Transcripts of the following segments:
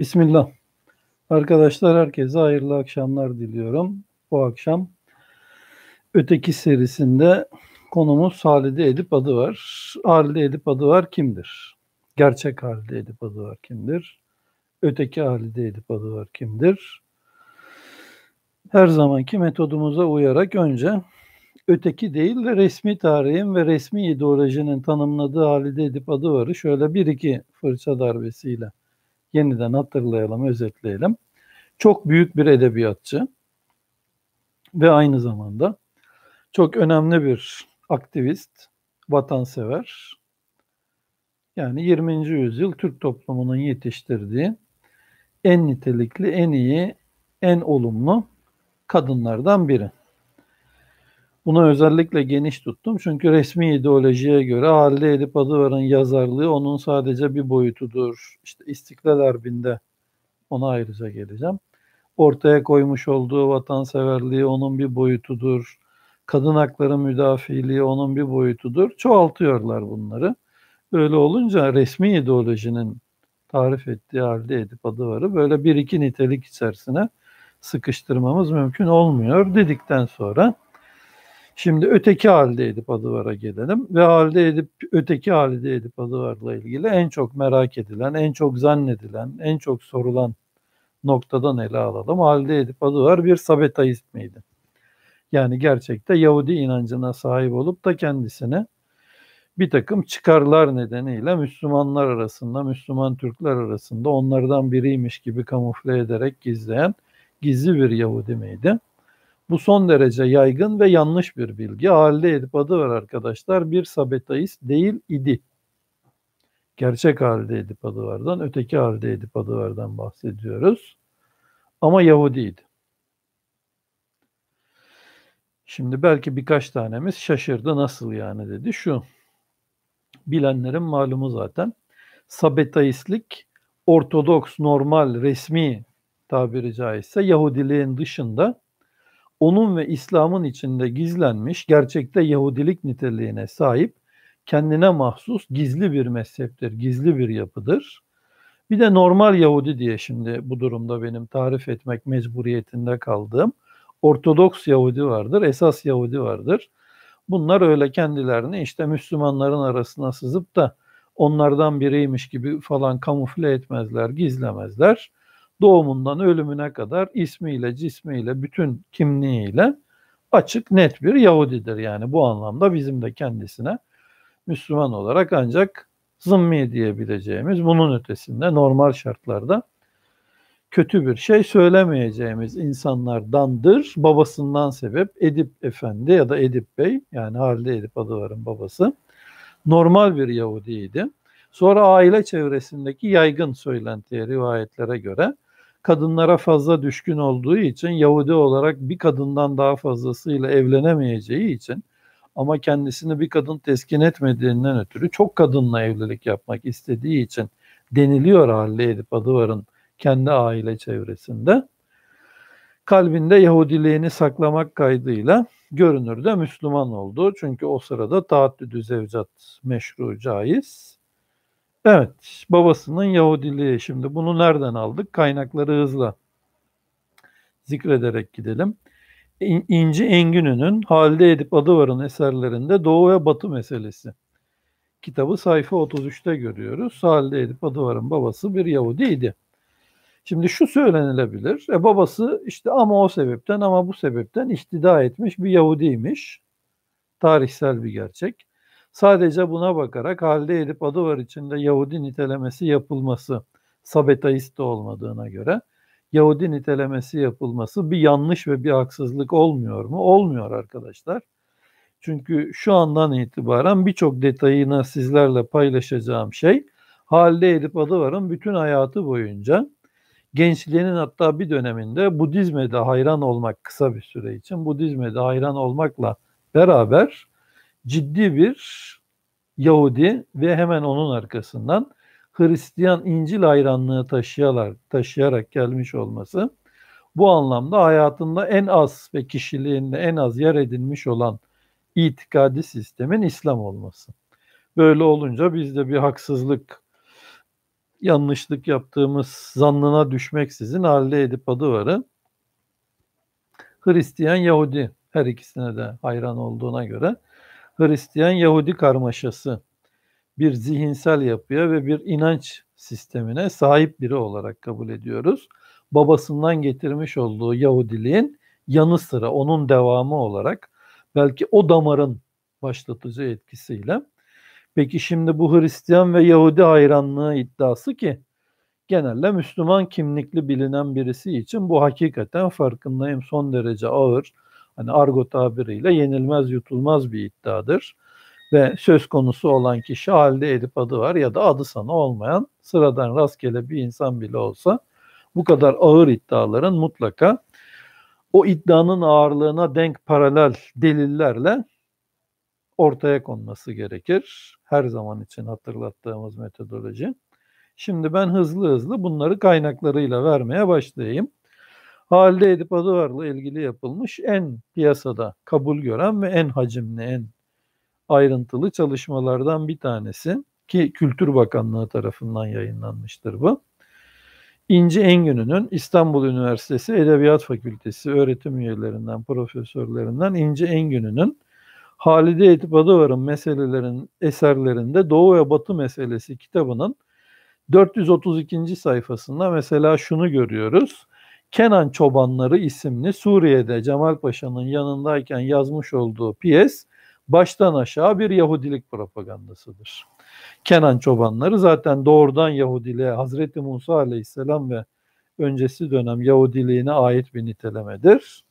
Bismillah. Arkadaşlar herkese hayırlı akşamlar diliyorum. Bu akşam öteki serisinde konumuz Halide Edip adı var. Halide Edip adı var kimdir? Gerçek Halide Edip adı var kimdir? Öteki Halide Edip adı var kimdir? Her zamanki metodumuza uyarak önce öteki değil de resmi tarihin ve resmi ideolojinin tanımladığı Halide Edip adı varı şöyle bir iki fırça darbesiyle yeniden hatırlayalım, özetleyelim. Çok büyük bir edebiyatçı ve aynı zamanda çok önemli bir aktivist, vatansever. Yani 20. yüzyıl Türk toplumunun yetiştirdiği en nitelikli, en iyi, en olumlu kadınlardan biri. Bunu özellikle geniş tuttum çünkü resmi ideolojiye göre Halide Edip Adıvar'ın yazarlığı onun sadece bir boyutudur. İşte İstiklal Harbi'nde ona ayrıca geleceğim. Ortaya koymuş olduğu vatanseverliği onun bir boyutudur. Kadın hakları müdafiliği onun bir boyutudur. Çoğaltıyorlar bunları. Öyle olunca resmi ideolojinin tarif ettiği halde Edip Adıvar'ı böyle bir iki nitelik içerisine sıkıştırmamız mümkün olmuyor dedikten sonra Şimdi öteki halde Edip Adıvar'a gelelim ve halde Edip öteki halde Edip Adıvar'la ilgili en çok merak edilen, en çok zannedilen, en çok sorulan noktadan ele alalım. Halde Edip Adıvar bir Sabetaist miydi? Yani gerçekte Yahudi inancına sahip olup da kendisini bir takım çıkarlar nedeniyle Müslümanlar arasında, Müslüman Türkler arasında onlardan biriymiş gibi kamufle ederek gizleyen gizli bir Yahudi miydi? Bu son derece yaygın ve yanlış bir bilgi. Halide Edip adı var arkadaşlar. Bir sabetaist değil idi. Gerçek Halide Edip adı vardan, öteki Halide Edip adı vardan bahsediyoruz. Ama Yahudiydi. Şimdi belki birkaç tanemiz şaşırdı nasıl yani dedi. Şu bilenlerin malumu zaten sabetaistlik ortodoks, normal, resmi tabiri caizse Yahudiliğin dışında onun ve İslam'ın içinde gizlenmiş, gerçekte Yahudilik niteliğine sahip, kendine mahsus gizli bir mezheptir, gizli bir yapıdır. Bir de normal Yahudi diye şimdi bu durumda benim tarif etmek mecburiyetinde kaldığım Ortodoks Yahudi vardır, esas Yahudi vardır. Bunlar öyle kendilerini işte Müslümanların arasına sızıp da onlardan biriymiş gibi falan kamufle etmezler, gizlemezler doğumundan ölümüne kadar ismiyle, cismiyle, bütün kimliğiyle açık net bir Yahudidir. Yani bu anlamda bizim de kendisine Müslüman olarak ancak zımmi diyebileceğimiz bunun ötesinde normal şartlarda kötü bir şey söylemeyeceğimiz insanlardandır. Babasından sebep Edip Efendi ya da Edip Bey yani Halide Edip Adıvar'ın babası normal bir Yahudiydi. Sonra aile çevresindeki yaygın söylentiye, rivayetlere göre kadınlara fazla düşkün olduğu için Yahudi olarak bir kadından daha fazlasıyla evlenemeyeceği için ama kendisini bir kadın teskin etmediğinden ötürü çok kadınla evlilik yapmak istediği için deniliyor Halile Edip Adıvar'ın kendi aile çevresinde. Kalbinde Yahudiliğini saklamak kaydıyla görünürde Müslüman oldu. Çünkü o sırada taaddüdü zevcat meşru caiz. Evet, babasının Yahudiliği. Şimdi bunu nereden aldık? Kaynakları hızla zikrederek gidelim. İnci Enginü'nün Halide Edip Adıvar'ın eserlerinde Doğu ve Batı meselesi. Kitabı sayfa 33'te görüyoruz. Halide Edip Adıvar'ın babası bir Yahudiydi. Şimdi şu söylenilebilir. E babası işte ama o sebepten ama bu sebepten ihtida etmiş bir Yahudiymiş. Tarihsel bir gerçek. Sadece buna bakarak halde edip adı var içinde Yahudi nitelemesi yapılması sabetaist de olmadığına göre Yahudi nitelemesi yapılması bir yanlış ve bir haksızlık olmuyor mu? Olmuyor arkadaşlar. Çünkü şu andan itibaren birçok detayını sizlerle paylaşacağım şey halde edip Adıvar'ın bütün hayatı boyunca gençliğinin hatta bir döneminde Budizme'de hayran olmak kısa bir süre için Budizme'de hayran olmakla beraber ciddi bir Yahudi ve hemen onun arkasından Hristiyan İncil hayranlığı taşıyarak, taşıyarak gelmiş olması bu anlamda hayatında en az ve kişiliğinde en az yer edinmiş olan itikadi sistemin İslam olması. Böyle olunca bizde bir haksızlık, yanlışlık yaptığımız zannına düşmeksizin halde edip adı varı Hristiyan Yahudi her ikisine de hayran olduğuna göre Hristiyan-Yahudi karmaşası bir zihinsel yapıya ve bir inanç sistemine sahip biri olarak kabul ediyoruz. Babasından getirmiş olduğu Yahudiliğin yanı sıra onun devamı olarak belki o damarın başlatıcı etkisiyle. Peki şimdi bu Hristiyan ve Yahudi hayranlığı iddiası ki genelde Müslüman kimlikli bilinen birisi için bu hakikaten farkındayım son derece ağır, hani argo tabiriyle yenilmez yutulmaz bir iddiadır. Ve söz konusu olan kişi halde edip adı var ya da adı sana olmayan sıradan rastgele bir insan bile olsa bu kadar ağır iddiaların mutlaka o iddianın ağırlığına denk paralel delillerle ortaya konması gerekir. Her zaman için hatırlattığımız metodoloji. Şimdi ben hızlı hızlı bunları kaynaklarıyla vermeye başlayayım. Hali'de Edip Adıvar'la ilgili yapılmış en piyasada kabul gören ve en hacimli, en ayrıntılı çalışmalardan bir tanesi ki Kültür Bakanlığı tarafından yayınlanmıştır bu. İnci Engün'ünün İstanbul Üniversitesi Edebiyat Fakültesi öğretim üyelerinden, profesörlerinden İnci Engün'ünün Halide Edip Adıvar'ın meselelerin eserlerinde Doğu ve Batı meselesi kitabının 432. sayfasında mesela şunu görüyoruz. Kenan Çobanları isimli Suriye'de Cemal Paşa'nın yanındayken yazmış olduğu piyes baştan aşağı bir Yahudilik propagandasıdır. Kenan Çobanları zaten doğrudan Yahudiliğe Hazreti Musa Aleyhisselam ve öncesi dönem Yahudiliğine ait bir nitelemedir.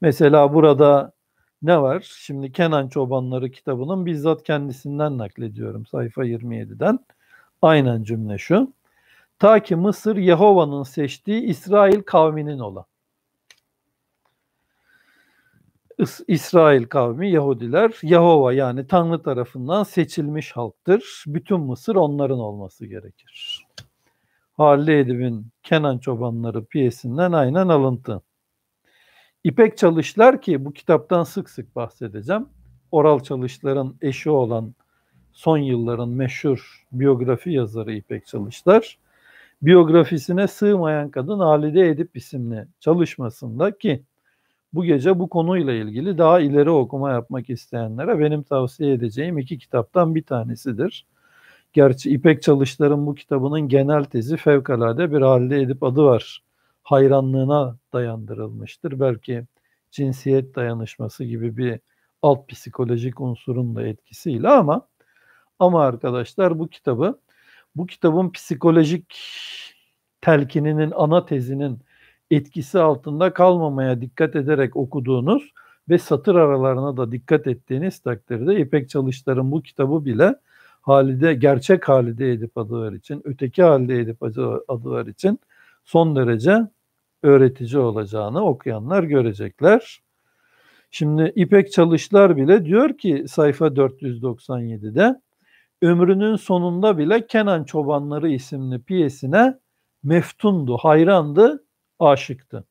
Mesela burada ne var? Şimdi Kenan Çobanları kitabının bizzat kendisinden naklediyorum sayfa 27'den. Aynen cümle şu. Ta ki Mısır Yehova'nın seçtiği İsrail kavminin ola. İs- İsrail kavmi Yahudiler Yehova yani Tanrı tarafından seçilmiş halktır. Bütün Mısır onların olması gerekir. Halil Edip'in Kenan Çobanları piyesinden aynen alıntı. İpek Çalışlar ki bu kitaptan sık sık bahsedeceğim. Oral Çalışlar'ın eşi olan son yılların meşhur biyografi yazarı İpek Çalışlar biyografisine sığmayan kadın Halide Edip isimli çalışmasında ki bu gece bu konuyla ilgili daha ileri okuma yapmak isteyenlere benim tavsiye edeceğim iki kitaptan bir tanesidir. Gerçi İpek Çalışlar'ın bu kitabının genel tezi fevkalade bir Halide Edip adı var. Hayranlığına dayandırılmıştır. Belki cinsiyet dayanışması gibi bir alt psikolojik unsurun da etkisiyle ama ama arkadaşlar bu kitabı bu kitabın psikolojik telkininin ana tezinin etkisi altında kalmamaya dikkat ederek okuduğunuz ve satır aralarına da dikkat ettiğiniz takdirde İpek Çalışlar'ın bu kitabı bile Halide, gerçek Halide Edip Adıvar için, öteki Halide Edip Adıvar için son derece öğretici olacağını okuyanlar görecekler. Şimdi İpek Çalışlar bile diyor ki sayfa 497'de ömrünün sonunda bile Kenan Çobanları isimli piyesine meftundu, hayrandı, aşıktı.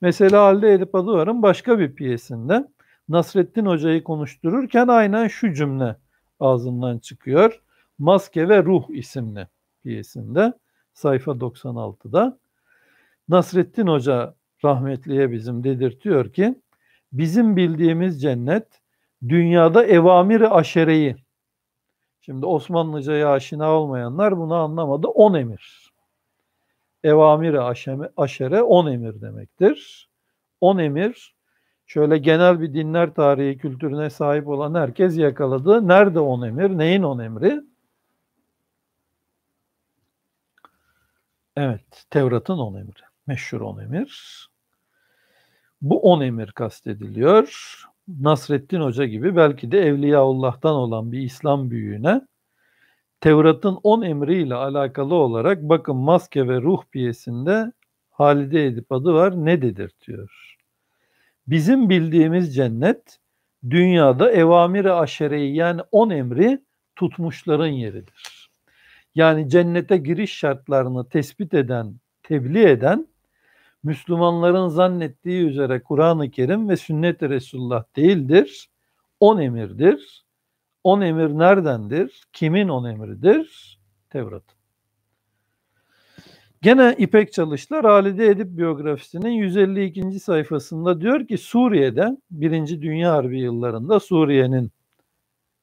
Mesela Halide Edip Adıvar'ın başka bir piyesinde Nasrettin Hoca'yı konuştururken aynen şu cümle ağzından çıkıyor. Maske ve Ruh isimli piyesinde sayfa 96'da Nasrettin Hoca rahmetliye bizim dedirtiyor ki bizim bildiğimiz cennet dünyada evamiri aşereyi Şimdi Osmanlıca'ya aşina olmayanlar bunu anlamadı. On emir. Evamire aşere on emir demektir. On emir şöyle genel bir dinler tarihi kültürüne sahip olan herkes yakaladı. Nerede on emir? Neyin on emri? Evet, Tevrat'ın on emri. Meşhur on emir. Bu on emir kastediliyor. Nasreddin Hoca gibi belki de Evliyaullah'tan olan bir İslam büyüğüne Tevrat'ın 10 emriyle alakalı olarak bakın maske ve ruh piyesinde Halide Edip adı var ne dedirtiyor. Bizim bildiğimiz cennet dünyada evamire aşereyi yani 10 emri tutmuşların yeridir. Yani cennete giriş şartlarını tespit eden, tebliğ eden Müslümanların zannettiği üzere Kur'an-ı Kerim ve sünnet-i Resulullah değildir. On emirdir. On emir neredendir? Kimin on emridir? Tevrat. Gene İpek Çalışlar Halide Edip biyografisinin 152. sayfasında diyor ki Suriye'de 1. Dünya Harbi yıllarında Suriye'nin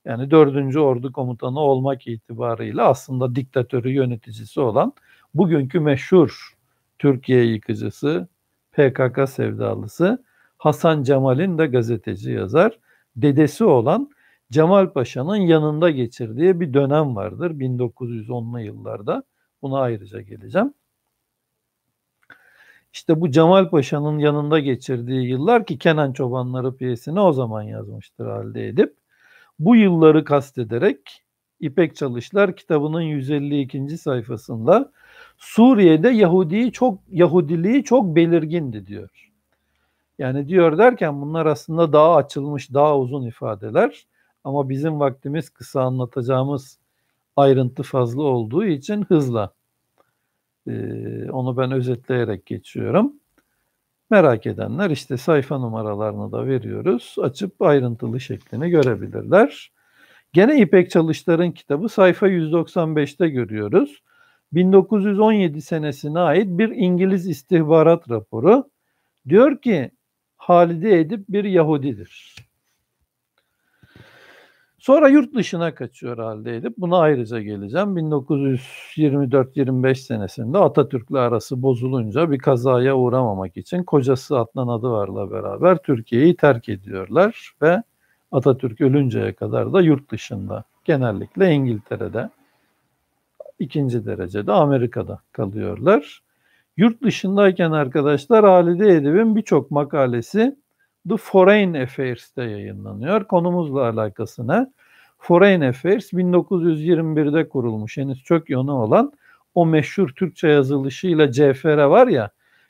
yani 4. Ordu Komutanı olmak itibarıyla aslında diktatörü yöneticisi olan bugünkü meşhur Türkiye yıkıcısı, PKK sevdalısı, Hasan Cemal'in de gazeteci yazar, dedesi olan Cemal Paşa'nın yanında geçirdiği bir dönem vardır 1910'lu yıllarda. Buna ayrıca geleceğim. İşte bu Cemal Paşa'nın yanında geçirdiği yıllar ki Kenan Çobanları piyesini o zaman yazmıştır halde edip bu yılları kastederek İpek Çalışlar kitabının 152. sayfasında Suriye'de Yahudi çok Yahudiliği çok belirgindi diyor. Yani diyor derken bunlar aslında daha açılmış, daha uzun ifadeler ama bizim vaktimiz kısa anlatacağımız ayrıntı fazla olduğu için hızla ee, onu ben özetleyerek geçiyorum. Merak edenler işte sayfa numaralarını da veriyoruz. Açıp ayrıntılı şeklini görebilirler. Gene İpek Çalışlar'ın kitabı sayfa 195'te görüyoruz. 1917 senesine ait bir İngiliz istihbarat raporu. Diyor ki Halide Edip bir Yahudidir. Sonra yurt dışına kaçıyor Halide Edip. Buna ayrıca geleceğim. 1924-25 senesinde Atatürk'le arası bozulunca bir kazaya uğramamak için kocası Adnan Adıvar'la beraber Türkiye'yi terk ediyorlar ve Atatürk ölünceye kadar da yurt dışında genellikle İngiltere'de ikinci derecede Amerika'da kalıyorlar. Yurt dışındayken arkadaşlar Halide Edip'in birçok makalesi The Foreign Affairs'te yayınlanıyor. Konumuzla alakasına Foreign Affairs 1921'de kurulmuş. Henüz çok yonu olan o meşhur Türkçe yazılışıyla CFR var ya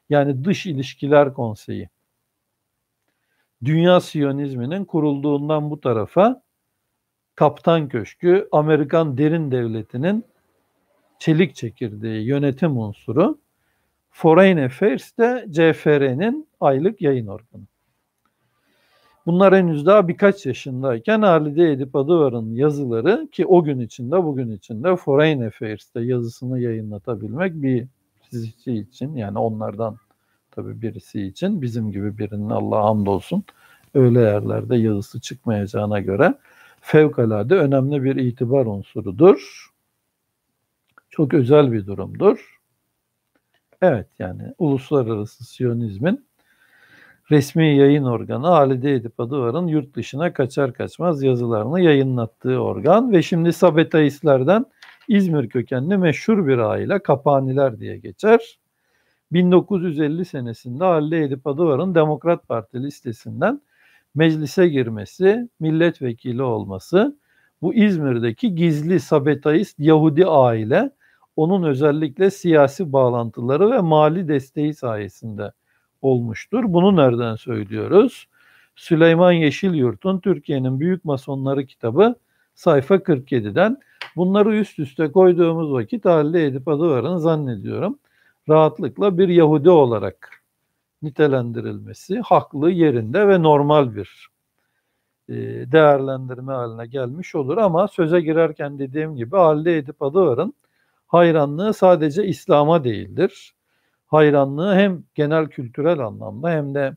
yani Dış İlişkiler Konseyi. Dünya Siyonizminin kurulduğundan bu tarafa Kaptan Köşkü Amerikan Derin Devleti'nin çelik çekirdeği yönetim unsuru. Foreign Affairs de CFR'nin aylık yayın organı. Bunlar henüz daha birkaç yaşındayken Halide Edip Adıvar'ın yazıları ki o gün içinde bugün içinde Foreign Affairs'te yazısını yayınlatabilmek bir fizikçi için yani onlardan tabii birisi için bizim gibi birinin Allah'a hamdolsun öyle yerlerde yazısı çıkmayacağına göre fevkalade önemli bir itibar unsurudur çok özel bir durumdur. Evet yani uluslararası Siyonizmin resmi yayın organı Halide Edip Adıvar'ın yurt dışına kaçar kaçmaz yazılarını yayınlattığı organ ve şimdi Sabetaistlerden İzmir kökenli meşhur bir aile Kapaniler diye geçer. 1950 senesinde Halide Edip Adıvar'ın Demokrat Parti listesinden meclise girmesi, milletvekili olması bu İzmir'deki gizli Sabetaist Yahudi aile onun özellikle siyasi bağlantıları ve mali desteği sayesinde olmuştur. Bunu nereden söylüyoruz? Süleyman Yeşilyurt'un Türkiye'nin Büyük Masonları kitabı sayfa 47'den bunları üst üste koyduğumuz vakit Halide Edip Adıvar'ın zannediyorum rahatlıkla bir Yahudi olarak nitelendirilmesi haklı, yerinde ve normal bir e, değerlendirme haline gelmiş olur ama söze girerken dediğim gibi Halide Edip Adıvar'ın hayranlığı sadece İslam'a değildir. Hayranlığı hem genel kültürel anlamda hem de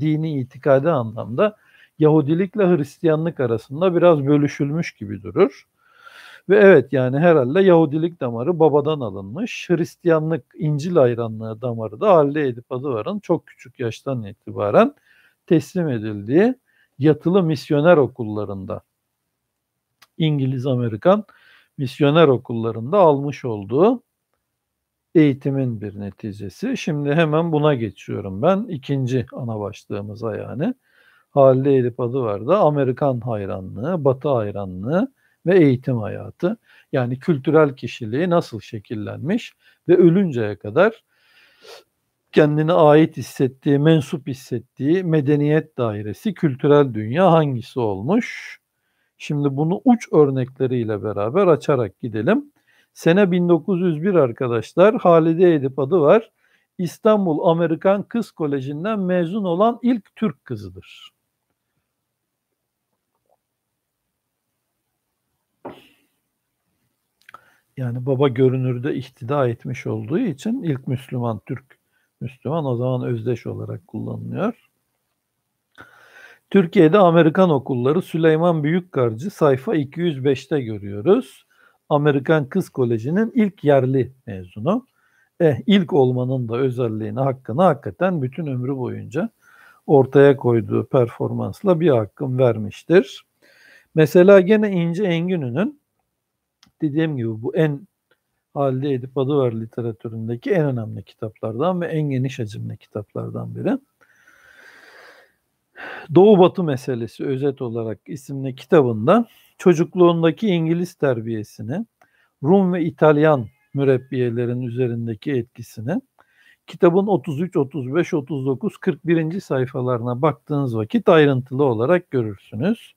dini itikadi anlamda Yahudilikle Hristiyanlık arasında biraz bölüşülmüş gibi durur. Ve evet yani herhalde Yahudilik damarı babadan alınmış. Hristiyanlık İncil hayranlığı damarı da Halle Edip Adıvar'ın çok küçük yaştan itibaren teslim edildiği yatılı misyoner okullarında İngiliz-Amerikan misyoner okullarında almış olduğu eğitimin bir neticesi. Şimdi hemen buna geçiyorum ben. ikinci ana başlığımıza yani. Halide Edip adı vardı. Amerikan hayranlığı, Batı hayranlığı ve eğitim hayatı. Yani kültürel kişiliği nasıl şekillenmiş ve ölünceye kadar kendine ait hissettiği, mensup hissettiği medeniyet dairesi, kültürel dünya hangisi olmuş? Şimdi bunu uç örnekleriyle beraber açarak gidelim. Sene 1901 arkadaşlar Halide Edip adı var. İstanbul Amerikan Kız Koleji'nden mezun olan ilk Türk kızıdır. Yani baba görünürde ihtida etmiş olduğu için ilk Müslüman Türk Müslüman o zaman özdeş olarak kullanılıyor. Türkiye'de Amerikan okulları Süleyman Büyükkarcı sayfa 205'te görüyoruz. Amerikan Kız Koleji'nin ilk yerli mezunu. Eh, ilk olmanın da özelliğini, hakkını hakikaten bütün ömrü boyunca ortaya koyduğu performansla bir hakkım vermiştir. Mesela gene İnce Engin'in dediğim gibi bu en halde Edip Adıvar literatüründeki en önemli kitaplardan ve en geniş hacimli kitaplardan biri. Doğu Batı meselesi özet olarak isimli kitabında çocukluğundaki İngiliz terbiyesini, Rum ve İtalyan mürebbiyelerin üzerindeki etkisini, kitabın 33, 35, 39, 41. sayfalarına baktığınız vakit ayrıntılı olarak görürsünüz.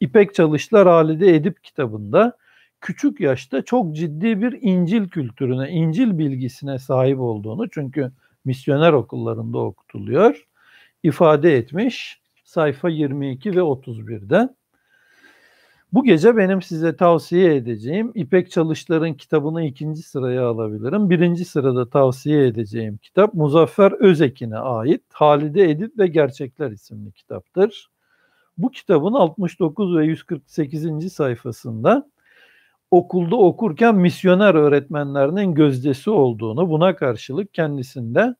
İpek Çalışlar Halide Edip kitabında küçük yaşta çok ciddi bir İncil kültürüne, İncil bilgisine sahip olduğunu çünkü misyoner okullarında okutuluyor, ifade etmiş sayfa 22 ve 31'de. Bu gece benim size tavsiye edeceğim İpek Çalışlar'ın kitabını ikinci sıraya alabilirim. Birinci sırada tavsiye edeceğim kitap Muzaffer Özekin'e ait Halide Edip ve Gerçekler isimli kitaptır. Bu kitabın 69 ve 148. sayfasında okulda okurken misyoner öğretmenlerinin gözdesi olduğunu buna karşılık kendisinde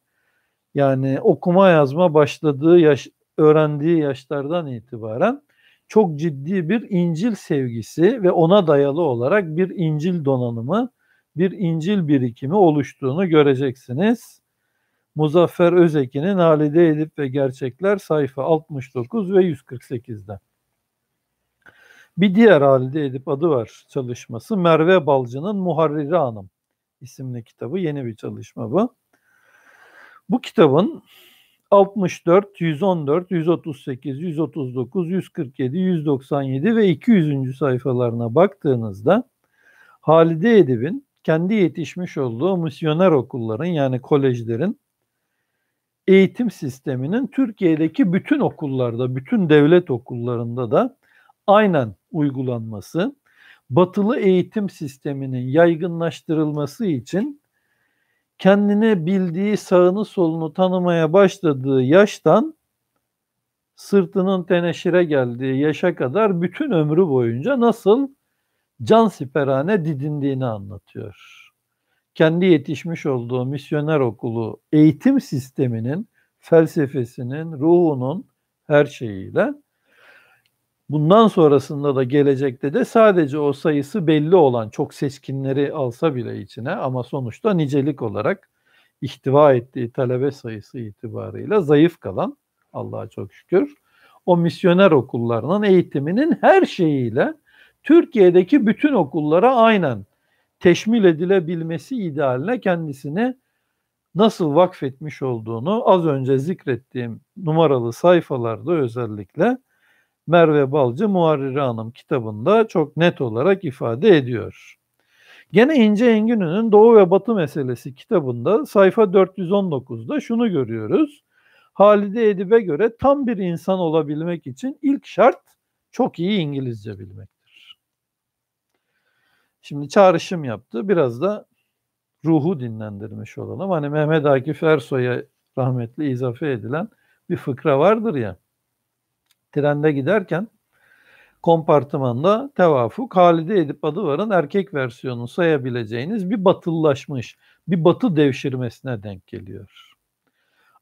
yani okuma yazma başladığı yaş, öğrendiği yaşlardan itibaren çok ciddi bir İncil sevgisi ve ona dayalı olarak bir İncil donanımı, bir İncil birikimi oluştuğunu göreceksiniz. Muzaffer Özekin'in Halide Edip ve Gerçekler sayfa 69 ve 148'de. Bir diğer Halide Edip adı var çalışması. Merve Balcı'nın Muharriri Hanım isimli kitabı. Yeni bir çalışma bu. Bu kitabın 64, 114, 138, 139, 147, 197 ve 200. sayfalarına baktığınızda Halide Edip'in kendi yetişmiş olduğu misyoner okulların yani kolejlerin eğitim sisteminin Türkiye'deki bütün okullarda, bütün devlet okullarında da aynen uygulanması, batılı eğitim sisteminin yaygınlaştırılması için kendine bildiği sağını solunu tanımaya başladığı yaştan sırtının teneşire geldiği yaşa kadar bütün ömrü boyunca nasıl can siperhane didindiğini anlatıyor. Kendi yetişmiş olduğu misyoner okulu eğitim sisteminin felsefesinin, ruhunun her şeyiyle bundan sonrasında da gelecekte de sadece o sayısı belli olan çok seçkinleri alsa bile içine ama sonuçta nicelik olarak ihtiva ettiği talebe sayısı itibarıyla zayıf kalan Allah'a çok şükür o misyoner okullarının eğitiminin her şeyiyle Türkiye'deki bütün okullara aynen teşmil edilebilmesi idealine kendisini nasıl vakfetmiş olduğunu az önce zikrettiğim numaralı sayfalarda özellikle Merve Balcı Muharrire Hanım kitabında çok net olarak ifade ediyor. Gene İnce Engin'in Doğu ve Batı meselesi kitabında sayfa 419'da şunu görüyoruz. Halide Edip'e göre tam bir insan olabilmek için ilk şart çok iyi İngilizce bilmektir. Şimdi çağrışım yaptı. Biraz da ruhu dinlendirmiş olalım. Hani Mehmet Akif Ersoy'a rahmetli izafe edilen bir fıkra vardır ya trende giderken kompartımanda tevafuk Halide Edip adıvarın erkek versiyonunu sayabileceğiniz bir batıllaşmış, bir batı devşirmesine denk geliyor.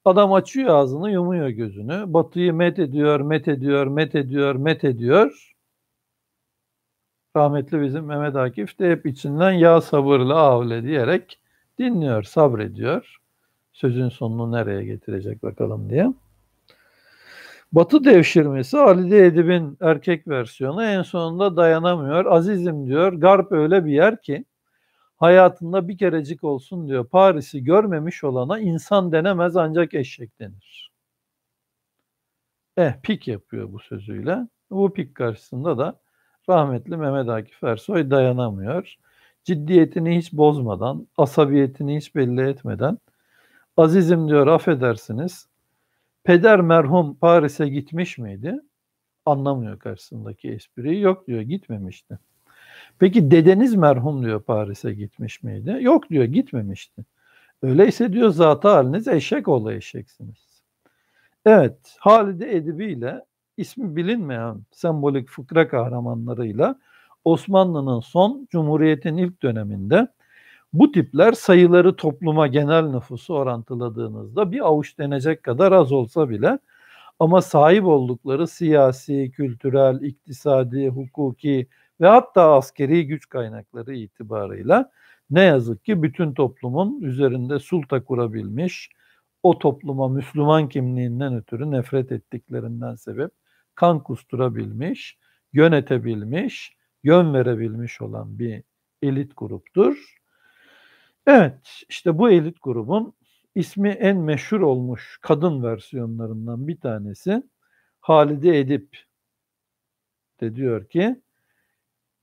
Adam açıyor ağzını, yumuyor gözünü. Batıyı met ediyor, met ediyor, met ediyor, met ediyor. Rahmetli bizim Mehmet Akif de hep içinden ya sabırla avle diyerek dinliyor, sabrediyor. Sözün sonunu nereye getirecek bakalım diye. Batı devşirmesi Halide Edip'in erkek versiyonu en sonunda dayanamıyor. Azizim diyor Garp öyle bir yer ki hayatında bir kerecik olsun diyor Paris'i görmemiş olana insan denemez ancak eşek denir. Eh pik yapıyor bu sözüyle. Bu pik karşısında da rahmetli Mehmet Akif Ersoy dayanamıyor. Ciddiyetini hiç bozmadan, asabiyetini hiç belli etmeden Azizim diyor affedersiniz Peder merhum Paris'e gitmiş miydi? Anlamıyor karşısındaki espriyi. Yok diyor gitmemişti. Peki dedeniz merhum diyor Paris'e gitmiş miydi? Yok diyor gitmemişti. Öyleyse diyor zatı haliniz eşek oğlu eşeksiniz. Evet Halide edibi ile ismi bilinmeyen sembolik fıkra kahramanlarıyla Osmanlı'nın son Cumhuriyet'in ilk döneminde bu tipler sayıları topluma genel nüfusu orantıladığınızda bir avuç denecek kadar az olsa bile ama sahip oldukları siyasi, kültürel, iktisadi, hukuki ve hatta askeri güç kaynakları itibarıyla ne yazık ki bütün toplumun üzerinde sulta kurabilmiş, o topluma Müslüman kimliğinden ötürü nefret ettiklerinden sebep kan kusturabilmiş, yönetebilmiş, yön verebilmiş olan bir elit gruptur. Evet, işte bu elit grubun ismi en meşhur olmuş kadın versiyonlarından bir tanesi Halide Edip de diyor ki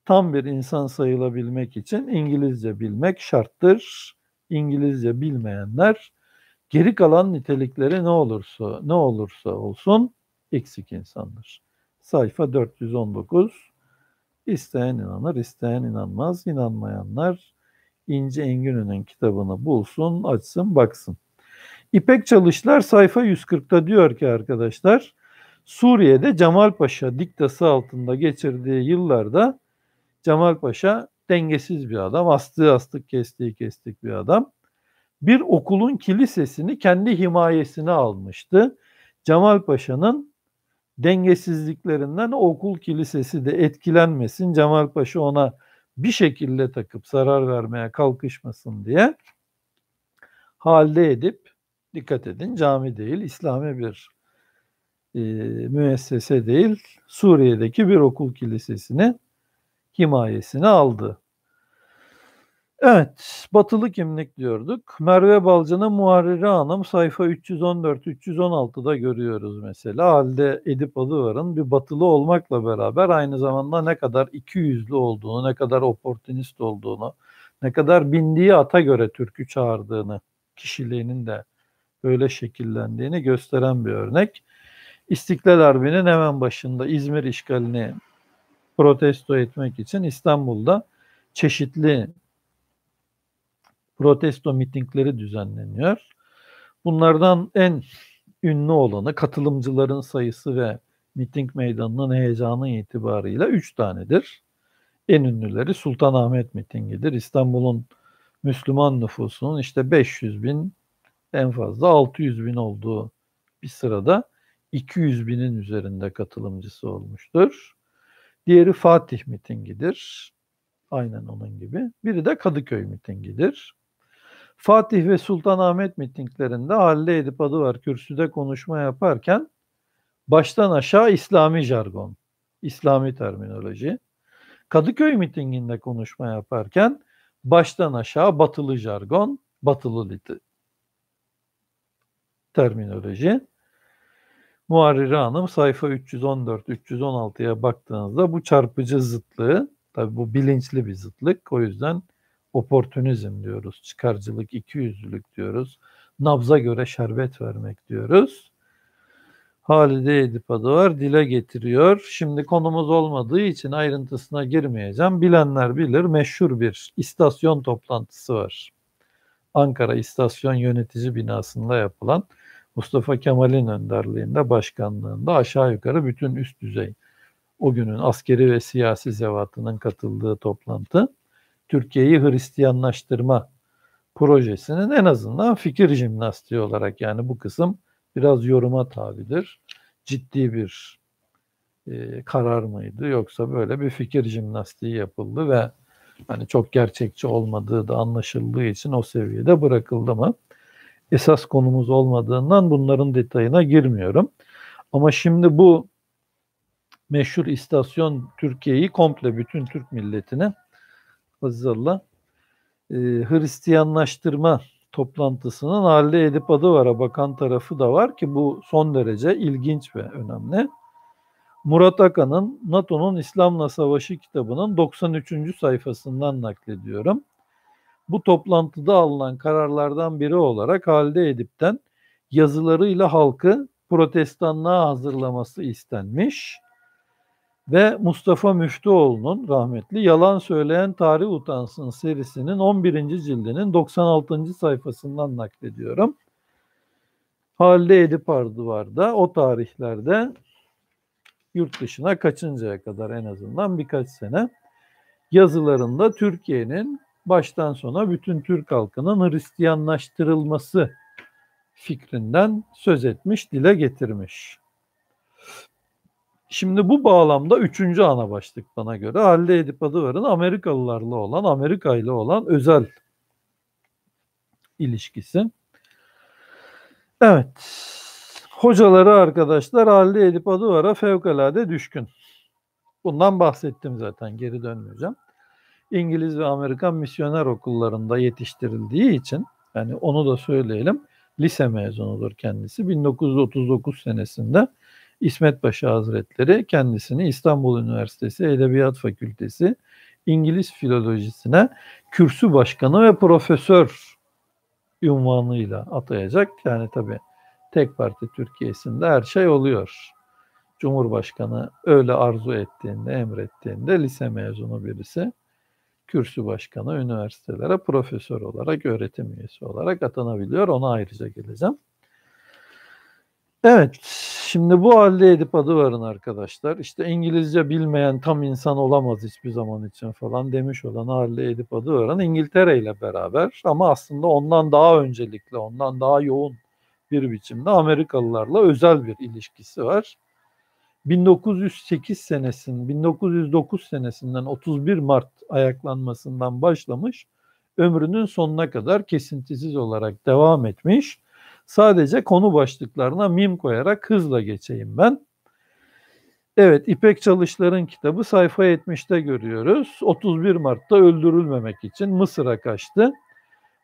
tam bir insan sayılabilmek için İngilizce bilmek şarttır. İngilizce bilmeyenler geri kalan nitelikleri ne olursa ne olursa olsun eksik insandır. Sayfa 419. İsteyen inanır, isteyen inanmaz, inanmayanlar İnce Engin'in kitabını bulsun, açsın, baksın. İpek Çalışlar sayfa 140'ta diyor ki arkadaşlar, Suriye'de Cemal Paşa diktası altında geçirdiği yıllarda Cemal Paşa dengesiz bir adam, astığı astık, kestiği kestik bir adam. Bir okulun kilisesini kendi himayesine almıştı. Cemal Paşa'nın dengesizliklerinden okul kilisesi de etkilenmesin. Cemal Paşa ona bir şekilde takıp zarar vermeye kalkışmasın diye halde edip dikkat edin cami değil İslami bir e, müessese değil Suriye'deki bir okul kilisesini himayesine aldı. Evet, batılı kimlik diyorduk. Merve Balcan'ı Muharrire Hanım sayfa 314-316'da görüyoruz mesela. Halde Edip Alıvar'ın bir batılı olmakla beraber aynı zamanda ne kadar iki yüzlü olduğunu, ne kadar oportunist olduğunu, ne kadar bindiği ata göre türkü çağırdığını, kişiliğinin de böyle şekillendiğini gösteren bir örnek. İstiklal Harbi'nin hemen başında İzmir işgalini protesto etmek için İstanbul'da çeşitli protesto mitingleri düzenleniyor. Bunlardan en ünlü olanı katılımcıların sayısı ve miting meydanının heyecanı itibarıyla 3 tanedir. En ünlüleri Sultanahmet mitingidir. İstanbul'un Müslüman nüfusunun işte 500 bin en fazla 600 bin olduğu bir sırada 200 binin üzerinde katılımcısı olmuştur. Diğeri Fatih mitingidir. Aynen onun gibi. Biri de Kadıköy mitingidir. Fatih ve Sultanahmet mitinglerinde Halle Edip Adıvar kürsüde konuşma yaparken baştan aşağı İslami jargon, İslami terminoloji. Kadıköy mitinginde konuşma yaparken baştan aşağı batılı jargon, batılı liti. terminoloji. Muharriri Hanım sayfa 314-316'ya baktığınızda bu çarpıcı zıtlığı, tabi bu bilinçli bir zıtlık o yüzden oportunizm diyoruz, çıkarcılık, ikiyüzlülük diyoruz, nabza göre şerbet vermek diyoruz. Halide Edip adı var, dile getiriyor. Şimdi konumuz olmadığı için ayrıntısına girmeyeceğim. Bilenler bilir, meşhur bir istasyon toplantısı var. Ankara İstasyon Yönetici Binası'nda yapılan Mustafa Kemal'in önderliğinde, başkanlığında aşağı yukarı bütün üst düzey o günün askeri ve siyasi zevatının katıldığı toplantı. Türkiye'yi Hristiyanlaştırma projesinin en azından fikir jimnastiği olarak yani bu kısım biraz yoruma tabidir. Ciddi bir e, karar mıydı yoksa böyle bir fikir jimnastiği yapıldı ve hani çok gerçekçi olmadığı da anlaşıldığı için o seviyede bırakıldı mı? Esas konumuz olmadığından bunların detayına girmiyorum. Ama şimdi bu meşhur istasyon Türkiye'yi komple bütün Türk milletini Azizallah e, Hristiyanlaştırma toplantısının Halide Edip adı var. bakan tarafı da var ki bu son derece ilginç ve önemli. Murat Akan'ın NATO'nun İslam'la Savaşı kitabının 93. sayfasından naklediyorum. Bu toplantıda alınan kararlardan biri olarak Halide Edip'ten yazılarıyla halkı protestanlığa hazırlaması istenmiş ve Mustafa Müftüoğlu'nun rahmetli Yalan Söyleyen Tarih Utansın serisinin 11. cildinin 96. sayfasından naklediyorum. Halide Edip Ardı var da o tarihlerde yurt dışına kaçıncaya kadar en azından birkaç sene yazılarında Türkiye'nin baştan sona bütün Türk halkının Hristiyanlaştırılması fikrinden söz etmiş, dile getirmiş. Şimdi bu bağlamda üçüncü ana başlık bana göre Halle Edip Adıvar'ın Amerikalılarla olan, Amerika ile olan özel ilişkisi. Evet. Hocaları arkadaşlar Halle Edip Adıvar'a fevkalade düşkün. Bundan bahsettim zaten geri dönmeyeceğim. İngiliz ve Amerikan misyoner okullarında yetiştirildiği için yani onu da söyleyelim. Lise mezunudur kendisi. 1939 senesinde İsmet Paşa Hazretleri kendisini İstanbul Üniversitesi Edebiyat Fakültesi İngiliz Filolojisine kürsü başkanı ve profesör ünvanıyla atayacak. Yani tabi tek parti Türkiye'sinde her şey oluyor. Cumhurbaşkanı öyle arzu ettiğinde, emrettiğinde lise mezunu birisi kürsü başkanı üniversitelere profesör olarak, öğretim üyesi olarak atanabiliyor. Ona ayrıca geleceğim. Evet, Şimdi bu halde Edip adı varın arkadaşlar. İşte İngilizce bilmeyen tam insan olamaz hiçbir zaman için falan demiş olan halde Edip adı varın İngiltere ile beraber ama aslında ondan daha öncelikle, ondan daha yoğun bir biçimde Amerikalılarla özel bir ilişkisi var. 1908 senesinin, 1909 senesinden 31 Mart ayaklanmasından başlamış, ömrünün sonuna kadar kesintisiz olarak devam etmiş Sadece konu başlıklarına mim koyarak hızla geçeyim ben. Evet, İpek Çalışlar'ın kitabı sayfa 70'te görüyoruz. 31 Mart'ta öldürülmemek için Mısır'a kaçtı.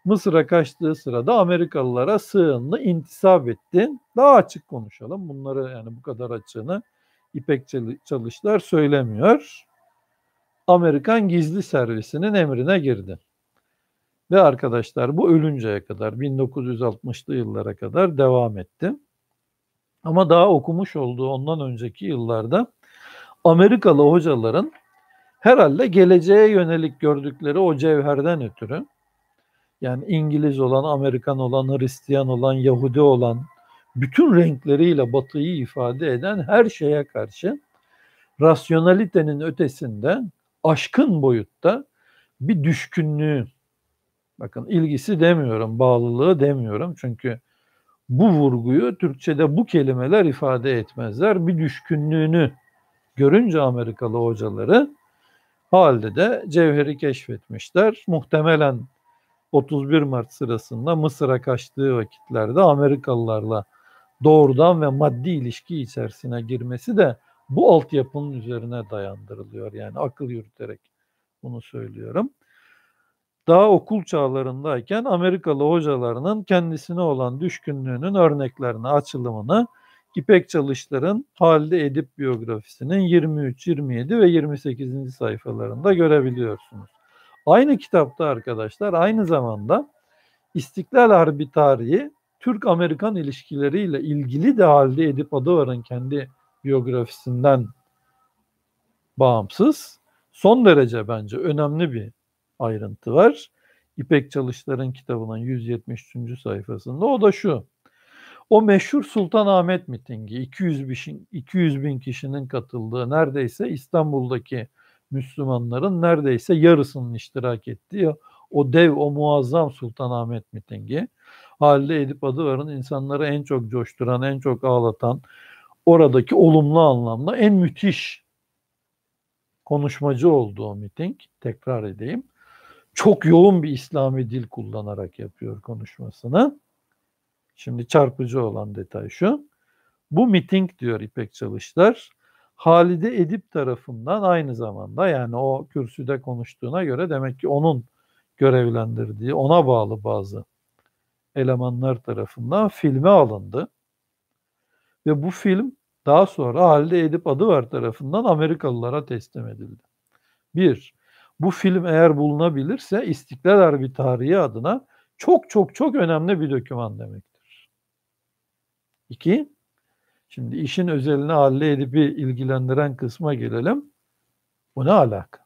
Mısır'a kaçtığı sırada Amerikalılara sığındı, intisap etti. Daha açık konuşalım. Bunları yani bu kadar açığını İpek Çalışlar söylemiyor. Amerikan gizli servisinin emrine girdi. Ve arkadaşlar bu ölünceye kadar 1960'lı yıllara kadar devam etti. Ama daha okumuş olduğu ondan önceki yıllarda Amerikalı hocaların herhalde geleceğe yönelik gördükleri o cevherden ötürü yani İngiliz olan, Amerikan olan, Hristiyan olan, Yahudi olan bütün renkleriyle batıyı ifade eden her şeye karşı rasyonalitenin ötesinde aşkın boyutta bir düşkünlüğü Bakın ilgisi demiyorum, bağlılığı demiyorum. Çünkü bu vurguyu Türkçe'de bu kelimeler ifade etmezler. Bir düşkünlüğünü görünce Amerikalı hocaları halde de cevheri keşfetmişler. Muhtemelen 31 Mart sırasında Mısır'a kaçtığı vakitlerde Amerikalılarla doğrudan ve maddi ilişki içerisine girmesi de bu altyapının üzerine dayandırılıyor. Yani akıl yürüterek bunu söylüyorum daha okul çağlarındayken Amerikalı hocalarının kendisine olan düşkünlüğünün örneklerini, açılımını İpek Çalışlar'ın Halide Edip biyografisinin 23, 27 ve 28. sayfalarında görebiliyorsunuz. Aynı kitapta arkadaşlar aynı zamanda İstiklal Harbi tarihi Türk-Amerikan ilişkileriyle ilgili de Halide Edip Adıvar'ın kendi biyografisinden bağımsız son derece bence önemli bir ayrıntı var. İpek Çalışlar'ın kitabının 173. sayfasında. O da şu. O meşhur Sultan Ahmet mitingi 200 bin, 200 bin kişinin katıldığı neredeyse İstanbul'daki Müslümanların neredeyse yarısının iştirak ettiği o dev, o muazzam Sultan Ahmet mitingi. Halide Edip Adıvar'ın insanları en çok coşturan, en çok ağlatan, oradaki olumlu anlamda en müthiş konuşmacı olduğu miting, tekrar edeyim çok yoğun bir İslami dil kullanarak yapıyor konuşmasını. Şimdi çarpıcı olan detay şu. Bu miting diyor İpek Çalışlar Halide Edip tarafından aynı zamanda yani o kürsüde konuştuğuna göre demek ki onun görevlendirdiği ona bağlı bazı elemanlar tarafından filme alındı. Ve bu film daha sonra Halide Edip Adıvar tarafından Amerikalılara teslim edildi. Bir, bu film eğer bulunabilirse İstiklal Harbi tarihi adına çok çok çok önemli bir doküman demektir. İki, şimdi işin özelini halle edip ilgilendiren kısma gelelim. Bu ne alaka?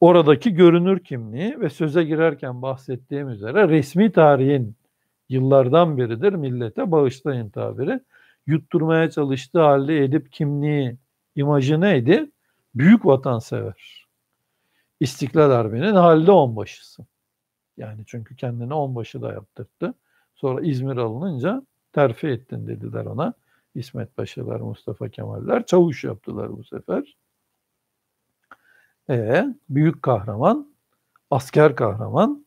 Oradaki görünür kimliği ve söze girerken bahsettiğim üzere resmi tarihin yıllardan beridir millete bağışlayın tabiri. Yutturmaya çalıştığı halde edip kimliği, imajı neydi? büyük vatansever. İstiklal Harbi'nin halde onbaşısı. Yani çünkü kendini onbaşı da yaptırdı. Sonra İzmir alınınca terfi ettin dediler ona. İsmet Paşalar, Mustafa Kemaller çavuş yaptılar bu sefer. E büyük kahraman, asker kahraman.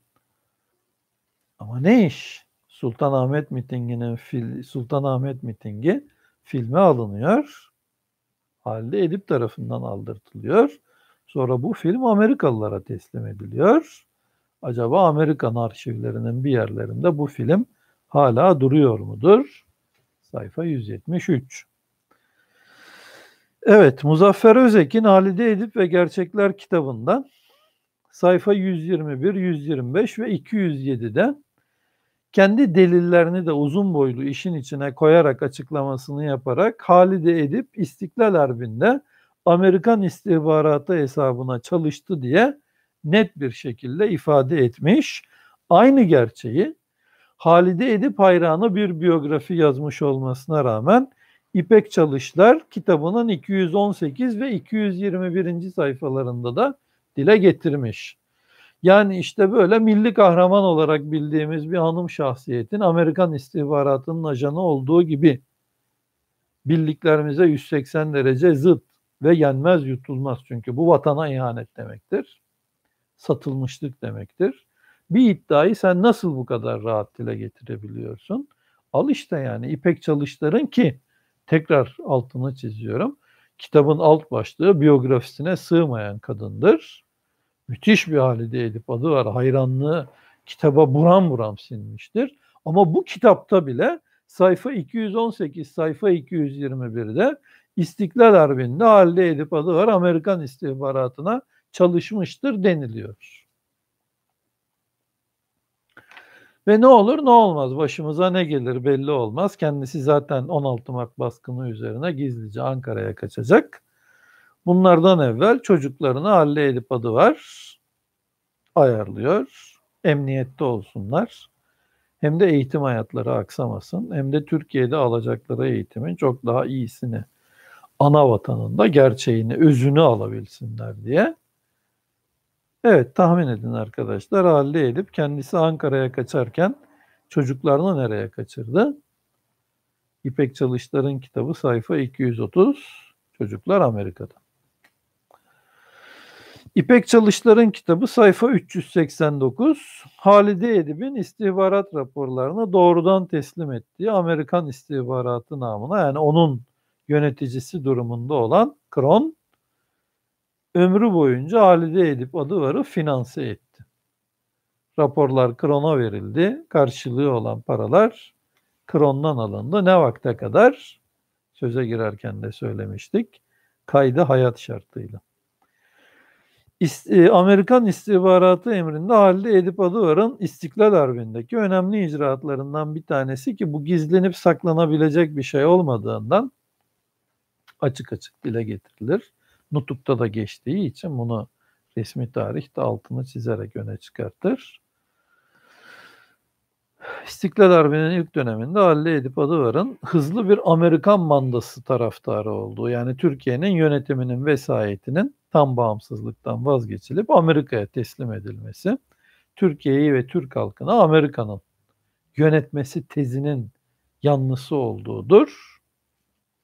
Ama ne iş? Sultan Ahmet mitinginin fil Ahmet mitingi filme alınıyor halde Edip tarafından aldırtılıyor. Sonra bu film Amerikalılara teslim ediliyor. Acaba Amerikan arşivlerinin bir yerlerinde bu film hala duruyor mudur? Sayfa 173. Evet, Muzaffer Özek'in Halide Edip ve Gerçekler kitabından sayfa 121, 125 ve 207'de kendi delillerini de uzun boylu işin içine koyarak açıklamasını yaparak Halide Edip İstiklal Harbi'nde Amerikan istihbaratı hesabına çalıştı diye net bir şekilde ifade etmiş. Aynı gerçeği Halide Edip hayranı bir biyografi yazmış olmasına rağmen İpek Çalışlar kitabının 218 ve 221. sayfalarında da dile getirmiş. Yani işte böyle milli kahraman olarak bildiğimiz bir hanım şahsiyetin Amerikan istihbaratının ajanı olduğu gibi bildiklerimize 180 derece zıt ve yenmez yutulmaz çünkü bu vatana ihanet demektir. Satılmışlık demektir. Bir iddiayı sen nasıl bu kadar rahat dile getirebiliyorsun? Al işte yani ipek Çalışlar'ın ki tekrar altını çiziyorum. Kitabın alt başlığı biyografisine sığmayan kadındır müthiş bir Halide Edip adı var. Hayranlığı kitaba buram buram sinmiştir. Ama bu kitapta bile sayfa 218, sayfa 221'de İstiklal Harbi'nde Halide Edip adı var Amerikan istihbaratına çalışmıştır deniliyor. Ve ne olur ne olmaz başımıza ne gelir belli olmaz. Kendisi zaten 16 Mart baskını üzerine gizlice Ankara'ya kaçacak. Bunlardan evvel çocuklarını Halle Edip adı var. Ayarlıyor. Emniyette olsunlar. Hem de eğitim hayatları aksamasın. Hem de Türkiye'de alacakları eğitimin çok daha iyisini ana vatanında gerçeğini, özünü alabilsinler diye. Evet tahmin edin arkadaşlar Halle Edip kendisi Ankara'ya kaçarken çocuklarını nereye kaçırdı? İpek Çalışlar'ın kitabı sayfa 230 Çocuklar Amerika'da. İpek Çalışlar'ın kitabı sayfa 389 Halide Edip'in istihbarat raporlarını doğrudan teslim ettiği Amerikan istihbaratı namına yani onun yöneticisi durumunda olan Kron ömrü boyunca Halide Edip adı varı finanse etti. Raporlar Kron'a verildi. Karşılığı olan paralar Kron'dan alındı. Ne vakte kadar? Söze girerken de söylemiştik. Kaydı hayat şartıyla. E, Amerikan istihbaratı emrinde Halide Edip Adıvar'ın İstiklal Harbi'ndeki önemli icraatlarından bir tanesi ki bu gizlenip saklanabilecek bir şey olmadığından açık açık dile getirilir. Nutuk'ta da geçtiği için bunu resmi tarihte altını çizerek öne çıkartır. İstiklal Harbi'nin ilk döneminde Halide Edip Adıvar'ın hızlı bir Amerikan mandası taraftarı olduğu yani Türkiye'nin yönetiminin vesayetinin tam bağımsızlıktan vazgeçilip Amerika'ya teslim edilmesi, Türkiye'yi ve Türk halkını Amerika'nın yönetmesi tezinin yanlısı olduğudur.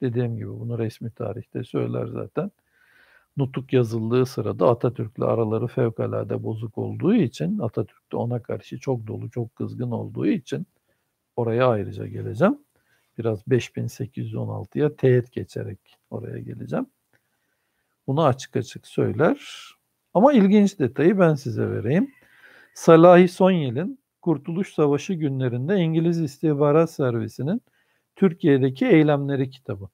Dediğim gibi bunu resmi tarihte söyler zaten. Nutuk yazıldığı sırada Atatürk'le araları fevkalade bozuk olduğu için Atatürk de ona karşı çok dolu, çok kızgın olduğu için oraya ayrıca geleceğim. Biraz 5816'ya teğet geçerek oraya geleceğim. Bunu açık açık söyler. Ama ilginç detayı ben size vereyim. Salahi Sonyel'in Kurtuluş Savaşı günlerinde İngiliz İstihbarat Servisi'nin Türkiye'deki eylemleri kitabı.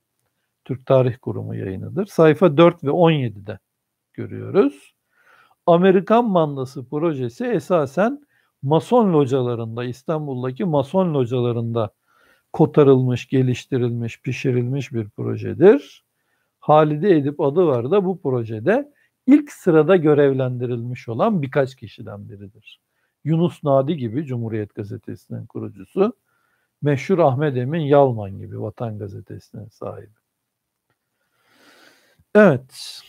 Türk Tarih Kurumu yayınıdır. Sayfa 4 ve 17'de görüyoruz. Amerikan mandası projesi esasen Mason localarında, İstanbul'daki Mason localarında kotarılmış, geliştirilmiş, pişirilmiş bir projedir. Halide Edip adı var da bu projede ilk sırada görevlendirilmiş olan birkaç kişiden biridir. Yunus Nadi gibi Cumhuriyet Gazetesi'nin kurucusu, meşhur Ahmet Emin Yalman gibi Vatan Gazetesi'nin sahibi. Evet,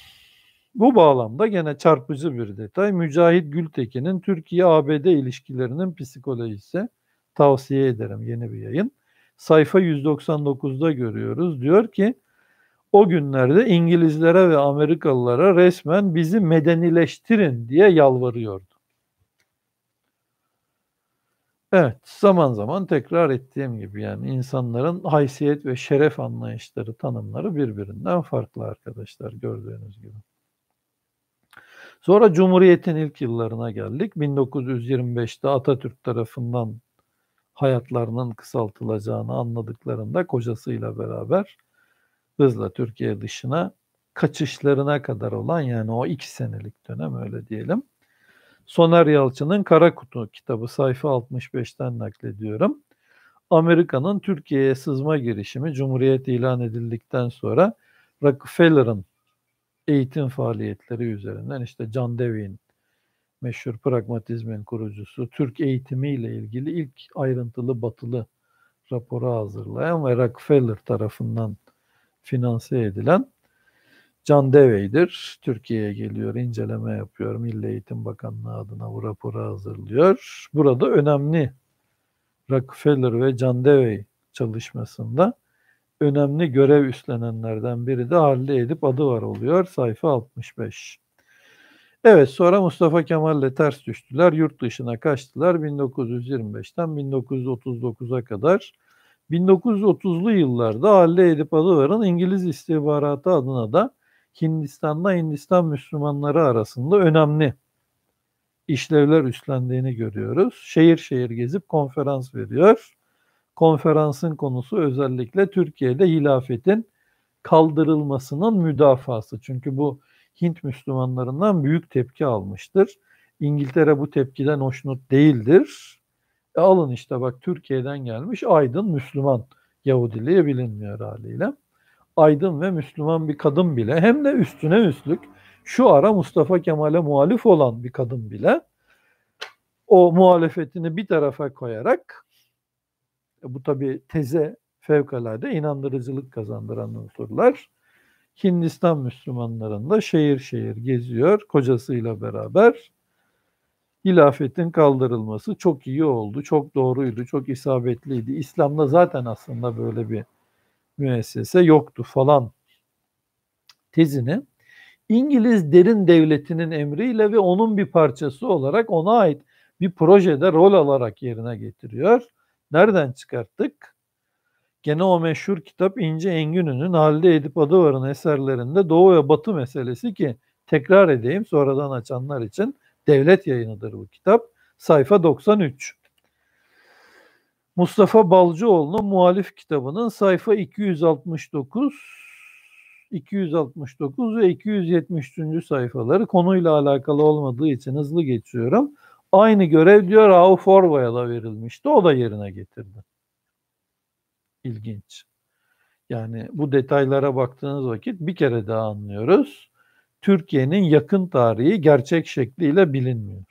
bu bağlamda gene çarpıcı bir detay. Mücahit Gültekin'in Türkiye-ABD ilişkilerinin psikolojisi tavsiye ederim yeni bir yayın. Sayfa 199'da görüyoruz. Diyor ki o günlerde İngilizlere ve Amerikalılara resmen bizi medenileştirin diye yalvarıyordu. Evet, zaman zaman tekrar ettiğim gibi yani insanların haysiyet ve şeref anlayışları, tanımları birbirinden farklı arkadaşlar gördüğünüz gibi. Sonra Cumhuriyet'in ilk yıllarına geldik. 1925'te Atatürk tarafından hayatlarının kısaltılacağını anladıklarında kocasıyla beraber hızla Türkiye dışına kaçışlarına kadar olan yani o iki senelik dönem öyle diyelim. Soner Yalçın'ın Kara Kutu kitabı sayfa 65'ten naklediyorum. Amerika'nın Türkiye'ye sızma girişimi Cumhuriyet ilan edildikten sonra Rockefeller'ın eğitim faaliyetleri üzerinden işte John Dewey'in meşhur pragmatizmin kurucusu Türk eğitimiyle ilgili ilk ayrıntılı batılı raporu hazırlayan ve Rockefeller tarafından finanse edilen Can Devey'dir. Türkiye'ye geliyor, inceleme yapıyor. Milli Eğitim Bakanlığı adına bu raporu hazırlıyor. Burada önemli Rockefeller ve Can Devey çalışmasında önemli görev üstlenenlerden biri de Halil Edip adı var oluyor. Sayfa 65. Evet sonra Mustafa Kemal'le ters düştüler. Yurt dışına kaçtılar. 1925'ten 1939'a kadar 1930'lu yıllarda Halle Edip Adıvar'ın İngiliz istihbaratı adına da Hindistan'da Hindistan Müslümanları arasında önemli işlevler üstlendiğini görüyoruz. Şehir şehir gezip konferans veriyor. Konferansın konusu özellikle Türkiye'de hilafetin kaldırılmasının müdafası. Çünkü bu Hint Müslümanlarından büyük tepki almıştır. İngiltere bu tepkiden hoşnut değildir e alın işte bak Türkiye'den gelmiş aydın Müslüman Yahudiliği bilinmiyor haliyle. Aydın ve Müslüman bir kadın bile hem de üstüne üstlük şu ara Mustafa Kemal'e muhalif olan bir kadın bile o muhalefetini bir tarafa koyarak e, bu tabi teze fevkalade inandırıcılık kazandıran unsurlar. Hindistan Müslümanlarında şehir şehir geziyor kocasıyla beraber hilafetin kaldırılması çok iyi oldu, çok doğruydu, çok isabetliydi. İslam'da zaten aslında böyle bir müessese yoktu falan tezini İngiliz derin devletinin emriyle ve onun bir parçası olarak ona ait bir projede rol alarak yerine getiriyor. Nereden çıkarttık? Gene o meşhur kitap İnce Engün'ünün Halide Edip Adıvar'ın eserlerinde Doğu ve Batı meselesi ki tekrar edeyim sonradan açanlar için Devlet yayınıdır bu kitap. Sayfa 93. Mustafa Balcıoğlu'nun muhalif kitabının sayfa 269, 269 ve 273. sayfaları konuyla alakalı olmadığı için hızlı geçiyorum. Aynı görev diyor Rauf da verilmişti. O da yerine getirdi. İlginç. Yani bu detaylara baktığınız vakit bir kere daha anlıyoruz. Türkiye'nin yakın tarihi gerçek şekliyle bilinmiyor.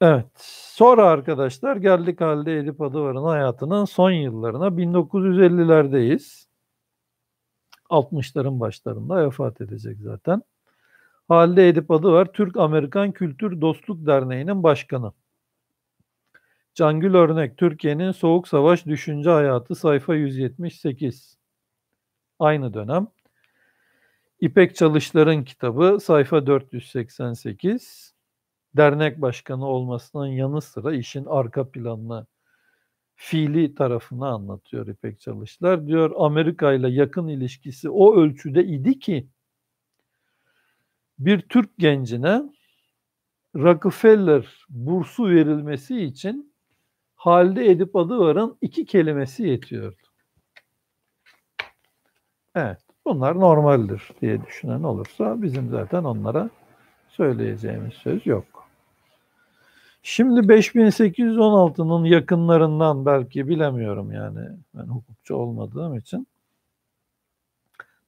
Evet. Sonra arkadaşlar geldik halde Edip Adıvar'ın hayatının son yıllarına. 1950'lerdeyiz. 60'ların başlarında vefat edecek zaten. Halde Edip Adıvar Türk-Amerikan Kültür Dostluk Derneği'nin başkanı. Cangül Örnek Türkiye'nin Soğuk Savaş Düşünce Hayatı sayfa 178 aynı dönem. İpek Çalışlar'ın kitabı sayfa 488. Dernek başkanı olmasının yanı sıra işin arka planını fiili tarafını anlatıyor İpek Çalışlar. Diyor Amerika ile yakın ilişkisi o ölçüde idi ki bir Türk gencine Rockefeller bursu verilmesi için halde Edip Adıvar'ın iki kelimesi yetiyordu. Evet. Bunlar normaldir diye düşünen olursa bizim zaten onlara söyleyeceğimiz söz yok. Şimdi 5816'nın yakınlarından belki bilemiyorum yani ben hukukçu olmadığım için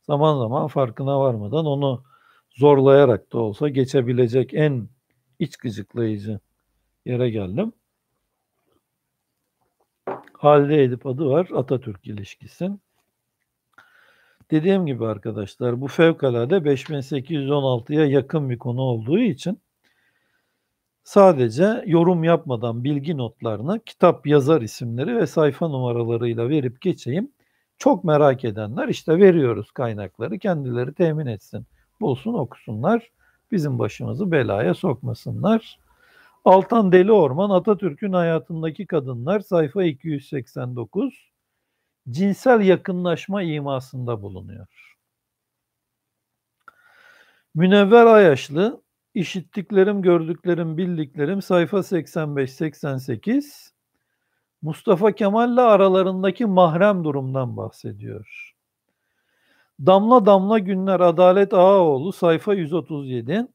zaman zaman farkına varmadan onu zorlayarak da olsa geçebilecek en iç gıcıklayıcı yere geldim. Halide Edip adı var Atatürk ilişkisin. Dediğim gibi arkadaşlar bu fevkalade 5816'ya yakın bir konu olduğu için sadece yorum yapmadan bilgi notlarını kitap yazar isimleri ve sayfa numaralarıyla verip geçeyim. Çok merak edenler işte veriyoruz kaynakları kendileri temin etsin, bulsun okusunlar, bizim başımızı belaya sokmasınlar. Altan Deli Orman Atatürk'ün hayatındaki kadınlar sayfa 289 cinsel yakınlaşma imasında bulunuyor. Münevver Ayaşlı, işittiklerim, gördüklerim, bildiklerim sayfa 85-88 Mustafa Kemal'le aralarındaki mahrem durumdan bahsediyor. Damla Damla Günler Adalet Ağaoğlu sayfa 137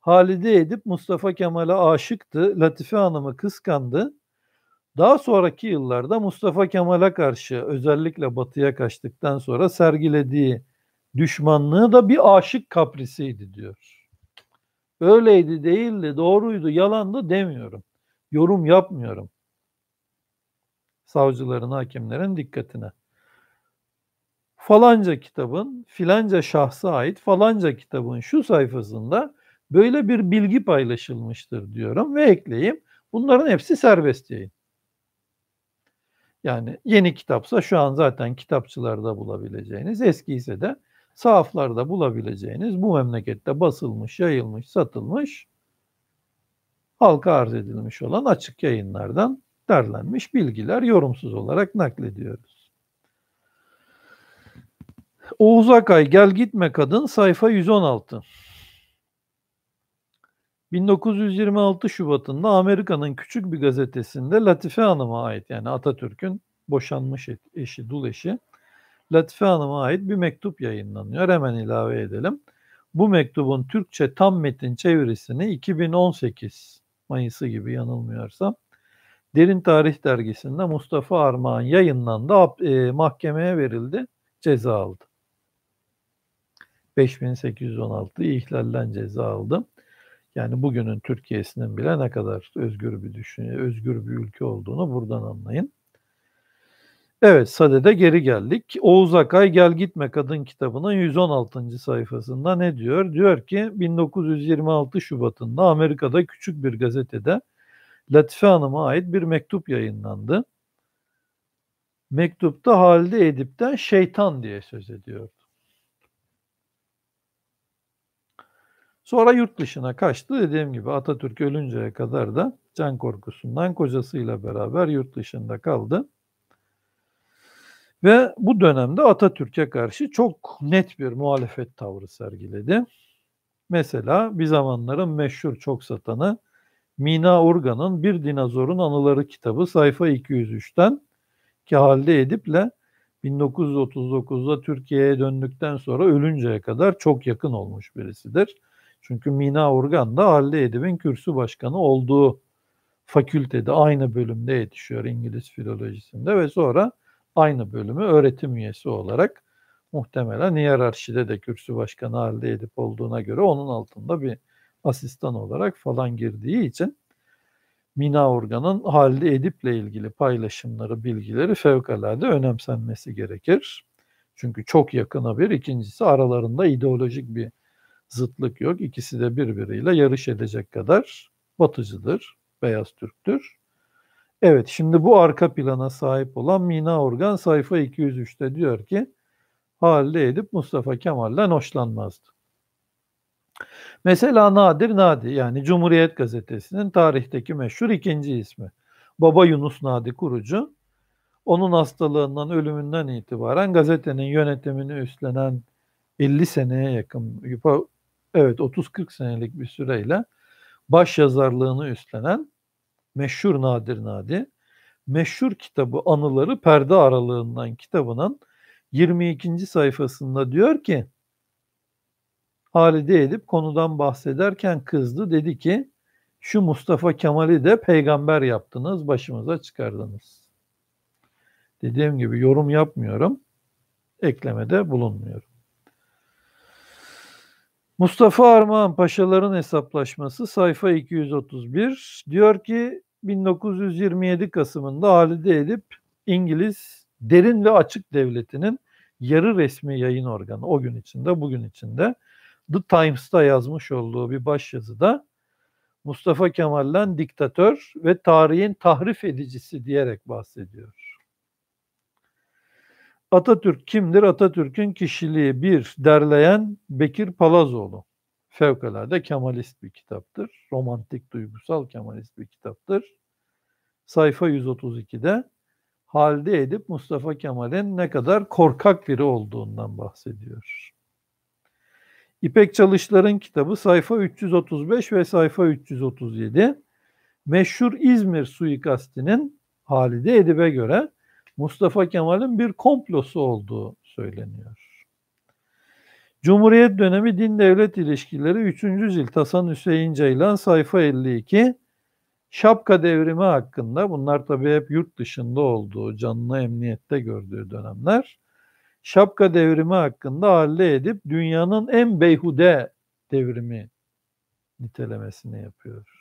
Halide Edip Mustafa Kemal'e aşıktı, Latife Hanım'ı kıskandı. Daha sonraki yıllarda Mustafa Kemal'e karşı özellikle batıya kaçtıktan sonra sergilediği düşmanlığı da bir aşık kaprisiydi diyor. Öyleydi değildi, doğruydu, yalandı demiyorum. Yorum yapmıyorum. Savcıların, hakimlerin dikkatine. Falanca kitabın, filanca şahsa ait falanca kitabın şu sayfasında böyle bir bilgi paylaşılmıştır diyorum ve ekleyeyim. Bunların hepsi serbest yayın. Yani yeni kitapsa şu an zaten kitapçılarda bulabileceğiniz, eski ise de sahaflarda bulabileceğiniz bu memlekette basılmış, yayılmış, satılmış, halka arz edilmiş olan açık yayınlardan derlenmiş bilgiler yorumsuz olarak naklediyoruz. Oğuz Akay Gel Gitme Kadın sayfa 116. 1926 Şubat'ında Amerika'nın küçük bir gazetesinde Latife Hanım'a ait yani Atatürk'ün boşanmış eşi, dul eşi Latife Hanım'a ait bir mektup yayınlanıyor. Hemen ilave edelim. Bu mektubun Türkçe tam metin çevirisini 2018 Mayıs'ı gibi yanılmıyorsam Derin Tarih Dergisi'nde Mustafa Armağan yayınlandı. E, mahkemeye verildi. Ceza aldı. 5816 ihlallen ceza aldı. Yani bugünün Türkiye'sinin bile ne kadar özgür bir düşünce, özgür bir ülke olduğunu buradan anlayın. Evet, Sade'de geri geldik. Oğuz Akay Gel Gitme Kadın kitabının 116. sayfasında ne diyor? Diyor ki 1926 Şubat'ında Amerika'da küçük bir gazetede Latife Hanım'a ait bir mektup yayınlandı. Mektupta Halide Edip'ten şeytan diye söz ediyor. Sonra yurt dışına kaçtı. Dediğim gibi Atatürk ölünceye kadar da can korkusundan kocasıyla beraber yurt dışında kaldı. Ve bu dönemde Atatürk'e karşı çok net bir muhalefet tavrı sergiledi. Mesela bir zamanların meşhur çok satanı Mina Urgan'ın Bir Dinozorun Anıları kitabı sayfa 203'ten ki Halide Edip'le 1939'da Türkiye'ye döndükten sonra ölünceye kadar çok yakın olmuş birisidir. Çünkü Mina Urgan da Halide Edip'in kürsü başkanı olduğu fakültede aynı bölümde yetişiyor İngiliz filolojisinde ve sonra aynı bölümü öğretim üyesi olarak muhtemelen hiyerarşide de kürsü başkanı Halide Edip olduğuna göre onun altında bir asistan olarak falan girdiği için Mina Organ'ın Halide Edip'le ilgili paylaşımları, bilgileri fevkalade önemsenmesi gerekir. Çünkü çok yakına bir, ikincisi aralarında ideolojik bir zıtlık yok. İkisi de birbiriyle yarış edecek kadar batıcıdır, beyaz Türktür. Evet şimdi bu arka plana sahip olan Mina Organ sayfa 203'te diyor ki Halide Edip Mustafa Kemal'den hoşlanmazdı. Mesela Nadir Nadi yani Cumhuriyet Gazetesi'nin tarihteki meşhur ikinci ismi. Baba Yunus Nadi kurucu. Onun hastalığından, ölümünden itibaren gazetenin yönetimini üstlenen 50 seneye yakın evet 30-40 senelik bir süreyle baş yazarlığını üstlenen meşhur Nadir Nadi, meşhur kitabı Anıları Perde Aralığından kitabının 22. sayfasında diyor ki Halide Edip konudan bahsederken kızdı dedi ki şu Mustafa Kemal'i de peygamber yaptınız başımıza çıkardınız. Dediğim gibi yorum yapmıyorum eklemede bulunmuyorum. Mustafa Armağan Paşaların hesaplaşması sayfa 231 diyor ki 1927 Kasım'ında Halide Edip İngiliz derin ve açık devletinin yarı resmi yayın organı o gün içinde bugün içinde The Times'ta yazmış olduğu bir başyazıda Mustafa Kemal'den diktatör ve tarihin tahrif edicisi diyerek bahsediyor. Atatürk kimdir? Atatürk'ün kişiliği bir derleyen Bekir Palazoğlu. Fevkalade Kemalist bir kitaptır. Romantik, duygusal Kemalist bir kitaptır. Sayfa 132'de Halide edip Mustafa Kemal'in ne kadar korkak biri olduğundan bahsediyor. İpek Çalışlar'ın kitabı sayfa 335 ve sayfa 337 meşhur İzmir suikastinin Halide Edip'e göre Mustafa Kemal'in bir komplosu olduğu söyleniyor. Cumhuriyet dönemi din devlet ilişkileri 3. cilt Hasan Hüseyin Ceylan sayfa 52 Şapka devrimi hakkında bunlar tabii hep yurt dışında olduğu, canlı emniyette gördüğü dönemler. Şapka devrimi hakkında halle edip dünyanın en beyhude devrimi nitelemesini yapıyor.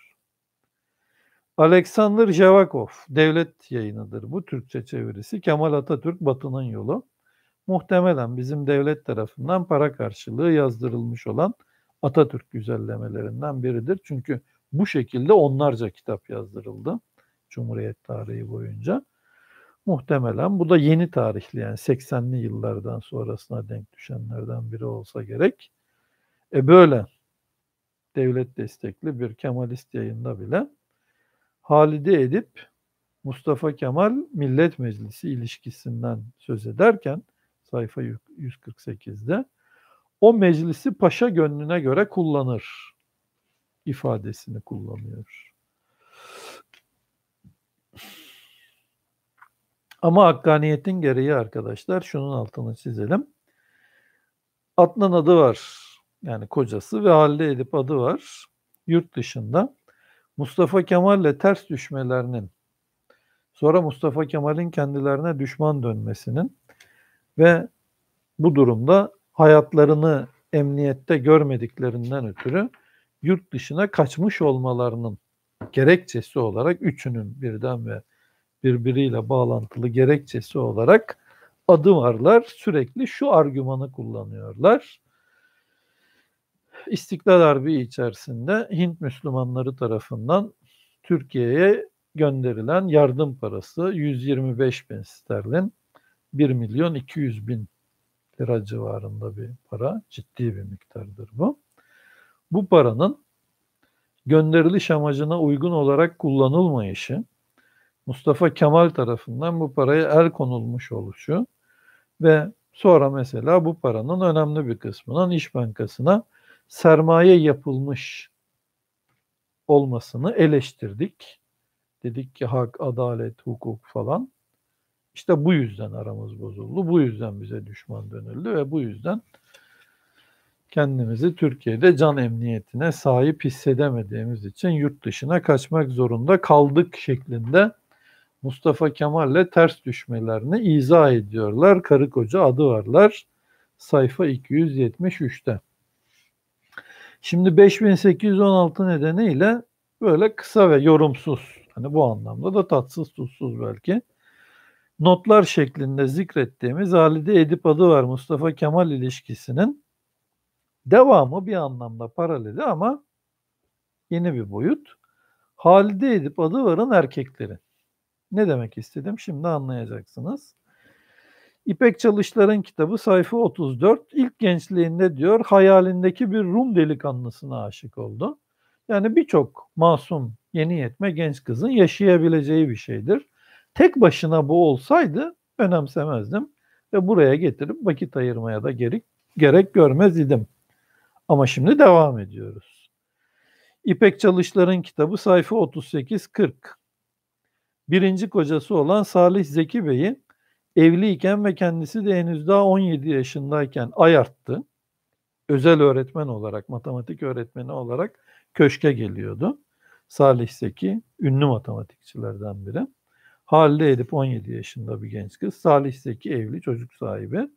Alexander Jevakov, devlet yayınıdır bu Türkçe çevirisi. Kemal Atatürk Batı'nın yolu. Muhtemelen bizim devlet tarafından para karşılığı yazdırılmış olan Atatürk güzellemelerinden biridir. Çünkü bu şekilde onlarca kitap yazdırıldı Cumhuriyet tarihi boyunca. Muhtemelen bu da yeni tarihli yani 80'li yıllardan sonrasına denk düşenlerden biri olsa gerek. E böyle devlet destekli bir Kemalist yayında bile halide edip Mustafa Kemal Millet Meclisi ilişkisinden söz ederken sayfa 148'de o meclisi paşa gönlüne göre kullanır ifadesini kullanıyor. Ama hakkaniyetin gereği arkadaşlar şunun altını çizelim. Adnan adı var. Yani kocası ve Halide Edip adı var. Yurt dışında Mustafa Kemal'le ters düşmelerinin sonra Mustafa Kemal'in kendilerine düşman dönmesinin ve bu durumda hayatlarını emniyette görmediklerinden ötürü yurt dışına kaçmış olmalarının gerekçesi olarak üçünün birden ve birbiriyle bağlantılı gerekçesi olarak adı varlar. Sürekli şu argümanı kullanıyorlar. İstiklal Harbi içerisinde Hint Müslümanları tarafından Türkiye'ye gönderilen yardım parası 125 bin sterlin 1 milyon 200 bin lira civarında bir para. Ciddi bir miktardır bu. Bu paranın gönderiliş amacına uygun olarak kullanılmayışı, Mustafa Kemal tarafından bu paraya el konulmuş oluşu ve sonra mesela bu paranın önemli bir kısmının İş Bankası'na sermaye yapılmış olmasını eleştirdik. Dedik ki hak, adalet, hukuk falan. İşte bu yüzden aramız bozuldu. Bu yüzden bize düşman dönüldü ve bu yüzden kendimizi Türkiye'de can emniyetine sahip hissedemediğimiz için yurt dışına kaçmak zorunda kaldık şeklinde Mustafa Kemal'le ters düşmelerini izah ediyorlar. Karı koca adı varlar. Sayfa 273'te. Şimdi 5816 nedeniyle böyle kısa ve yorumsuz hani bu anlamda da tatsız tutsuz belki notlar şeklinde zikrettiğimiz Halide Edip adı var Mustafa Kemal ilişkisinin devamı bir anlamda paraleli ama yeni bir boyut. Halide Edip adı varın erkekleri. Ne demek istedim şimdi anlayacaksınız. İpek Çalışlar'ın kitabı sayfa 34. İlk gençliğinde diyor hayalindeki bir Rum delikanlısına aşık oldu. Yani birçok masum yeni yetme genç kızın yaşayabileceği bir şeydir. Tek başına bu olsaydı önemsemezdim ve buraya getirip vakit ayırmaya da gerek, gerek görmez idim. Ama şimdi devam ediyoruz. İpek Çalışlar'ın kitabı sayfa 38-40. Birinci kocası olan Salih Zeki Bey'in evliyken ve kendisi de henüz daha 17 yaşındayken ayarttı. Özel öğretmen olarak, matematik öğretmeni olarak köşke geliyordu. Salih Seki ünlü matematikçilerden biri. Halide Edip 17 yaşında bir genç kız. Salih Seki evli, çocuk sahibi.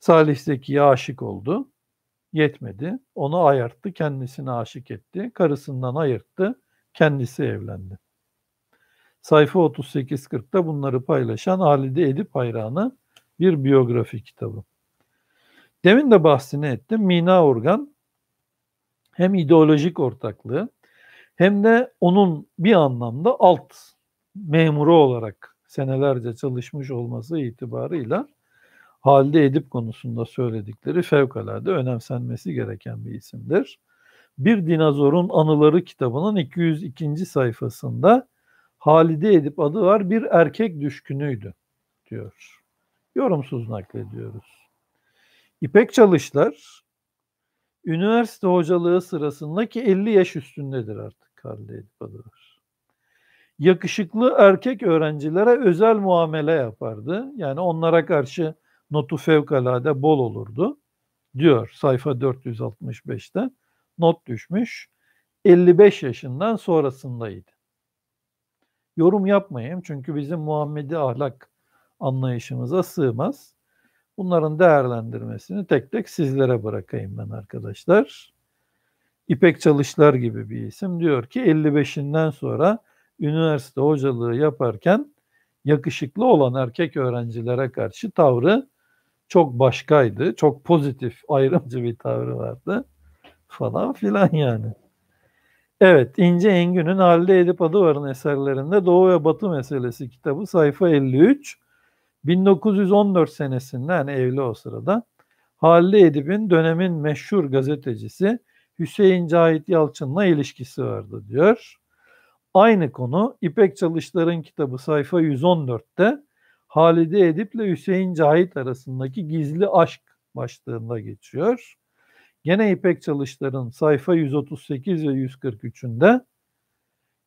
Salih Zeki'ye aşık oldu. Yetmedi. Onu ayarttı, kendisini aşık etti. Karısından ayırttı, kendisi evlendi. Sayfa 38 40'ta bunları paylaşan Halide Edip Hayran'ı bir biyografi kitabı. Demin de bahsini ettim. Mina Organ hem ideolojik ortaklığı hem de onun bir anlamda alt memuru olarak senelerce çalışmış olması itibarıyla Halide edip konusunda söyledikleri fevkalade önemsenmesi gereken bir isimdir. Bir Dinozorun Anıları kitabının 202. sayfasında Halide Edip adı var bir erkek düşkünüydü diyor. Yorumsuz naklediyoruz. İpek Çalışlar üniversite hocalığı sırasında ki 50 yaş üstündedir artık Halide Edip adı var. Yakışıklı erkek öğrencilere özel muamele yapardı. Yani onlara karşı notu fevkalade bol olurdu diyor sayfa 465'te. Not düşmüş. 55 yaşından sonrasındaydı yorum yapmayayım. Çünkü bizim Muhammedi ahlak anlayışımıza sığmaz. Bunların değerlendirmesini tek tek sizlere bırakayım ben arkadaşlar. İpek Çalışlar gibi bir isim diyor ki 55'inden sonra üniversite hocalığı yaparken yakışıklı olan erkek öğrencilere karşı tavrı çok başkaydı. Çok pozitif, ayrımcı bir tavrı vardı falan filan yani. Evet, İnce Engün'ün Halide Edip Adıvar'ın eserlerinde Doğu ve Batı meselesi kitabı sayfa 53. 1914 senesinde yani evli o sırada Halide Edip'in dönemin meşhur gazetecisi Hüseyin Cahit Yalçın'la ilişkisi vardı diyor. Aynı konu İpek Çalışlar'ın kitabı sayfa 114'te Halide Edip'le Hüseyin Cahit arasındaki gizli aşk başlığında geçiyor. Gene İpek Çalışlar'ın sayfa 138 ve 143'ünde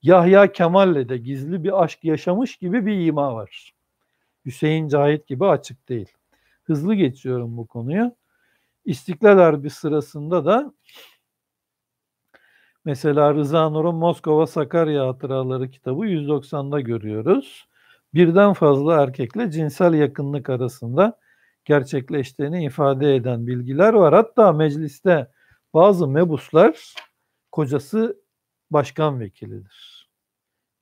Yahya Kemal'le de gizli bir aşk yaşamış gibi bir ima var. Hüseyin Cahit gibi açık değil. Hızlı geçiyorum bu konuyu. İstiklal Harbi sırasında da mesela Rıza Nur'un Moskova Sakarya Hatıraları kitabı 190'da görüyoruz. Birden fazla erkekle cinsel yakınlık arasında gerçekleştiğini ifade eden bilgiler var. Hatta mecliste bazı mebuslar kocası başkan vekilidir.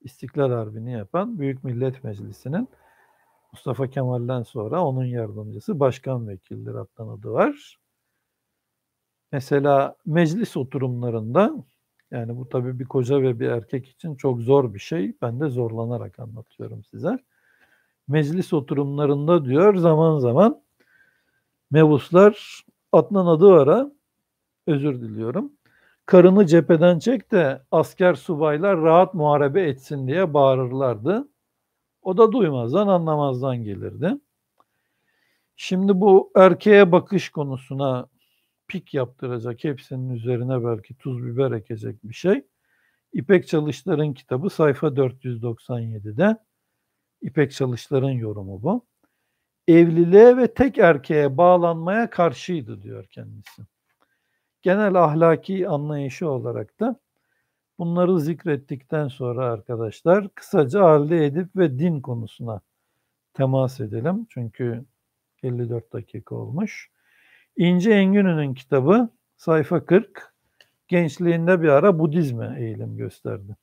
İstiklal Harbi'ni yapan Büyük Millet Meclisi'nin Mustafa Kemal'den sonra onun yardımcısı başkan vekildir Adnan adı var. Mesela meclis oturumlarında yani bu tabii bir koca ve bir erkek için çok zor bir şey. Ben de zorlanarak anlatıyorum size. Meclis oturumlarında diyor zaman zaman Mevuslar Adnan Adıvar'a özür diliyorum. Karını cepheden çek de asker subaylar rahat muharebe etsin diye bağırırlardı. O da duymazdan anlamazdan gelirdi. Şimdi bu erkeğe bakış konusuna pik yaptıracak hepsinin üzerine belki tuz biber ekecek bir şey. İpek Çalışlar'ın kitabı sayfa 497'de. İpek Çalışlar'ın yorumu bu evliliğe ve tek erkeğe bağlanmaya karşıydı diyor kendisi. Genel ahlaki anlayışı olarak da bunları zikrettikten sonra arkadaşlar kısaca halde edip ve din konusuna temas edelim. Çünkü 54 dakika olmuş. İnce Engin'in kitabı sayfa 40 gençliğinde bir ara Budizme eğilim gösterdi.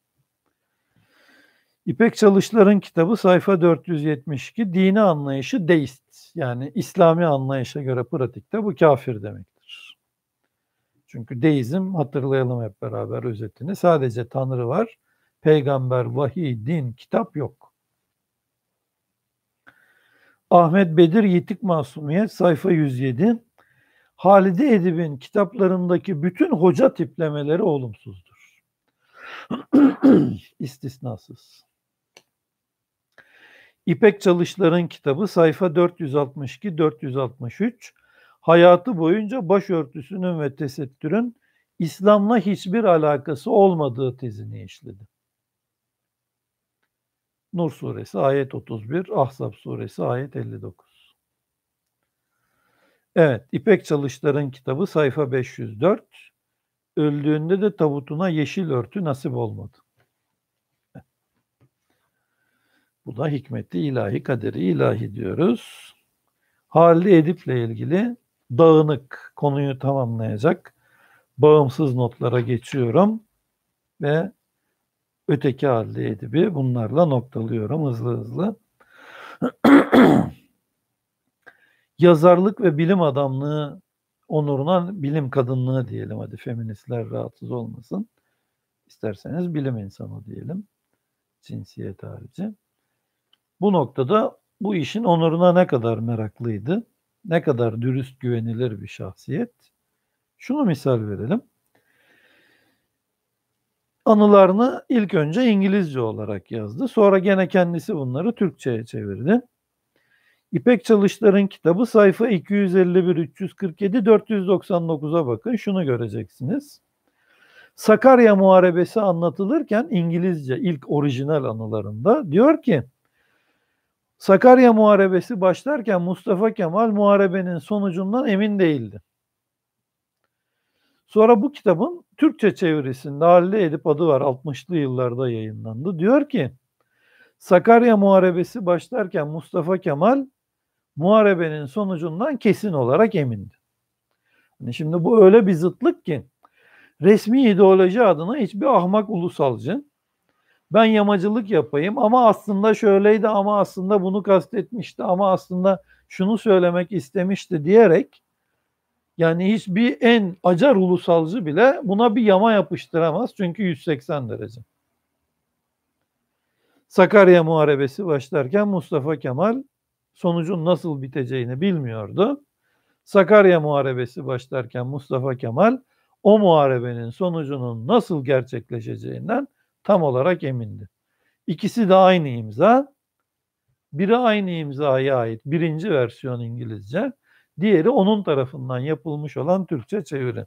İpek Çalışlar'ın kitabı sayfa 472 dini anlayışı deist yani İslami anlayışa göre pratikte bu kafir demektir. Çünkü deizm hatırlayalım hep beraber özetini sadece Tanrı var, peygamber, vahiy, din, kitap yok. Ahmet Bedir Yitik Masumiyet sayfa 107 Halide Edip'in kitaplarındaki bütün hoca tiplemeleri olumsuzdur. İstisnasız. İpek Çalışlar'ın kitabı sayfa 462-463 hayatı boyunca başörtüsünün ve tesettürün İslam'la hiçbir alakası olmadığı tezini işledi. Nur suresi ayet 31, Ahzab suresi ayet 59. Evet, İpek Çalışlar'ın kitabı sayfa 504. Öldüğünde de tabutuna yeşil örtü nasip olmadı. Bu da hikmeti ilahi, kaderi ilahi diyoruz. Halli Edip'le ilgili dağınık konuyu tamamlayacak bağımsız notlara geçiyorum ve öteki halde edibi bunlarla noktalıyorum hızlı hızlı. Yazarlık ve bilim adamlığı onuruna bilim kadınlığı diyelim hadi feministler rahatsız olmasın. İsterseniz bilim insanı diyelim cinsiyet harici. Bu noktada bu işin onuruna ne kadar meraklıydı, ne kadar dürüst güvenilir bir şahsiyet. Şunu misal verelim. Anılarını ilk önce İngilizce olarak yazdı. Sonra gene kendisi bunları Türkçe'ye çevirdi. İpek Çalışlar'ın kitabı sayfa 251 347 499'a bakın. Şunu göreceksiniz. Sakarya Muharebesi anlatılırken İngilizce ilk orijinal anılarında diyor ki Sakarya Muharebesi başlarken Mustafa Kemal muharebenin sonucundan emin değildi. Sonra bu kitabın Türkçe çevirisinde Halil Edip adı var 60'lı yıllarda yayınlandı. Diyor ki Sakarya Muharebesi başlarken Mustafa Kemal muharebenin sonucundan kesin olarak emindi. Yani şimdi bu öyle bir zıtlık ki resmi ideoloji adına hiçbir ahmak ulusalcı ben yamacılık yapayım ama aslında şöyleydi ama aslında bunu kastetmişti ama aslında şunu söylemek istemişti diyerek yani hiçbir en acar ulusalcı bile buna bir yama yapıştıramaz çünkü 180 derece. Sakarya Muharebesi başlarken Mustafa Kemal sonucun nasıl biteceğini bilmiyordu. Sakarya Muharebesi başlarken Mustafa Kemal o muharebenin sonucunun nasıl gerçekleşeceğinden tam olarak emindi. İkisi de aynı imza. Biri aynı imzaya ait birinci versiyon İngilizce, diğeri onun tarafından yapılmış olan Türkçe çeviri.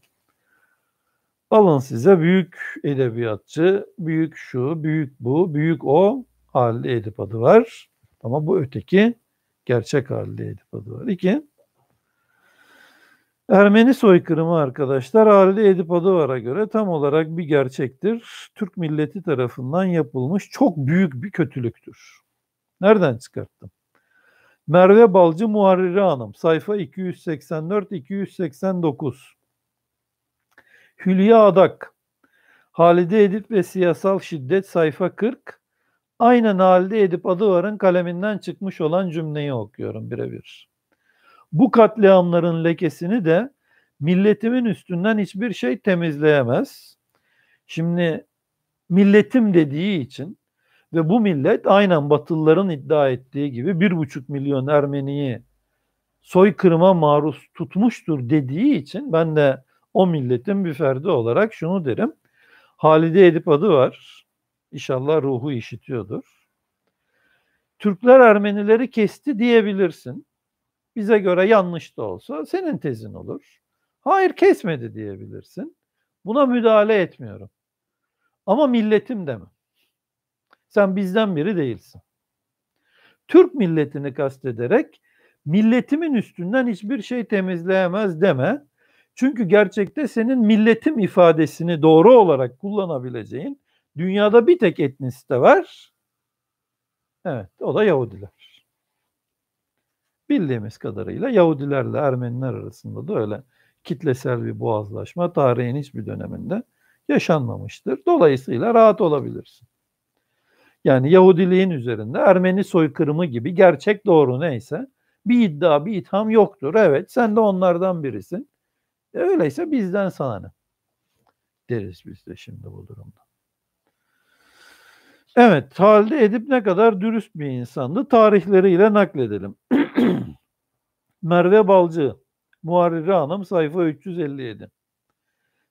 Alın size büyük edebiyatçı, büyük şu, büyük bu, büyük o halde Edip adı var. Ama bu öteki gerçek halde Edip adı var. İki, Ermeni soykırımı arkadaşlar Halide Edip Adıvar'a göre tam olarak bir gerçektir. Türk milleti tarafından yapılmış çok büyük bir kötülüktür. Nereden çıkarttım? Merve Balcı Muharriri Hanım sayfa 284-289 Hülya Adak Halide Edip ve Siyasal Şiddet sayfa 40 Aynen Halide Edip Adıvar'ın kaleminden çıkmış olan cümleyi okuyorum birebir. Bu katliamların lekesini de milletimin üstünden hiçbir şey temizleyemez. Şimdi milletim dediği için ve bu millet aynen Batılıların iddia ettiği gibi bir buçuk milyon Ermeniyi soykırıma maruz tutmuştur dediği için ben de o milletin bir ferdi olarak şunu derim. Halide Edip adı var. İnşallah ruhu işitiyordur. Türkler Ermenileri kesti diyebilirsin bize göre yanlış da olsa senin tezin olur. Hayır kesmedi diyebilirsin. Buna müdahale etmiyorum. Ama milletim deme. Sen bizden biri değilsin. Türk milletini kastederek milletimin üstünden hiçbir şey temizleyemez deme. Çünkü gerçekte senin milletim ifadesini doğru olarak kullanabileceğin dünyada bir tek etnisite var. Evet o da Yahudiler. Bildiğimiz kadarıyla Yahudilerle Ermeniler arasında da öyle kitlesel bir boğazlaşma tarihin hiçbir döneminde yaşanmamıştır. Dolayısıyla rahat olabilirsin. Yani Yahudiliğin üzerinde Ermeni soykırımı gibi gerçek doğru neyse bir iddia, bir itham yoktur. Evet sen de onlardan birisin. E öyleyse bizden sana ne? Deriz biz de şimdi bu durumda. Evet, halde Edip ne kadar dürüst bir insandı tarihleriyle nakledelim. Merve Balcı, Muharrire Hanım sayfa 357.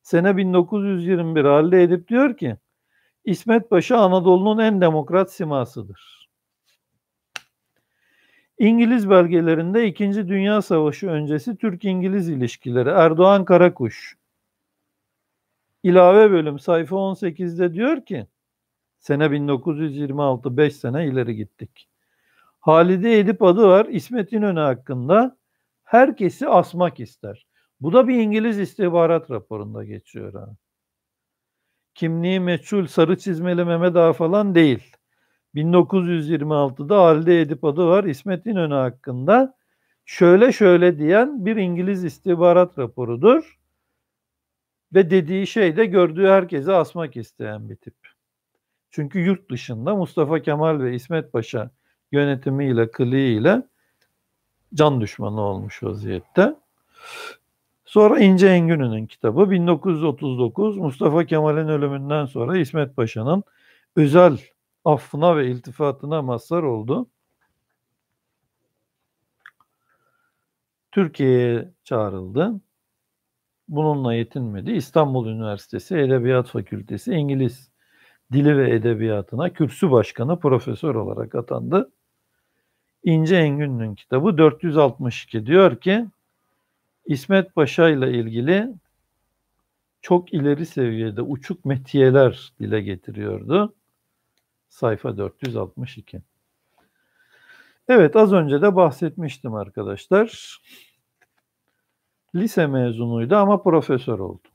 Sene 1921 halde edip diyor ki İsmet Paşa Anadolu'nun en demokrat simasıdır. İngiliz belgelerinde 2. Dünya Savaşı öncesi Türk-İngiliz ilişkileri Erdoğan Karakuş ilave bölüm sayfa 18'de diyor ki sene 1926 5 sene ileri gittik. Halide Edip adı var İsmet İnönü hakkında herkesi asmak ister. Bu da bir İngiliz istihbarat raporunda geçiyor. Ha. Kimliği meçhul sarı çizmeli Mehmet Ağa falan değil. 1926'da Halide Edip adı var İsmet İnönü hakkında şöyle şöyle diyen bir İngiliz istihbarat raporudur. Ve dediği şey de gördüğü herkese asmak isteyen bir tip. Çünkü yurt dışında Mustafa Kemal ve İsmet Paşa yönetimiyle, kılığıyla can düşmanı olmuş vaziyette. Sonra İnce Engin'in kitabı 1939 Mustafa Kemal'in ölümünden sonra İsmet Paşa'nın özel affına ve iltifatına mazhar oldu. Türkiye'ye çağrıldı. Bununla yetinmedi. İstanbul Üniversitesi Edebiyat Fakültesi İngiliz Dili ve Edebiyatı'na kürsü başkanı profesör olarak atandı. İnce Engün'ün kitabı 462 diyor ki İsmet Paşa ile ilgili çok ileri seviyede uçuk metiyeler dile getiriyordu. Sayfa 462. Evet az önce de bahsetmiştim arkadaşlar. Lise mezunuydu ama profesör oldu.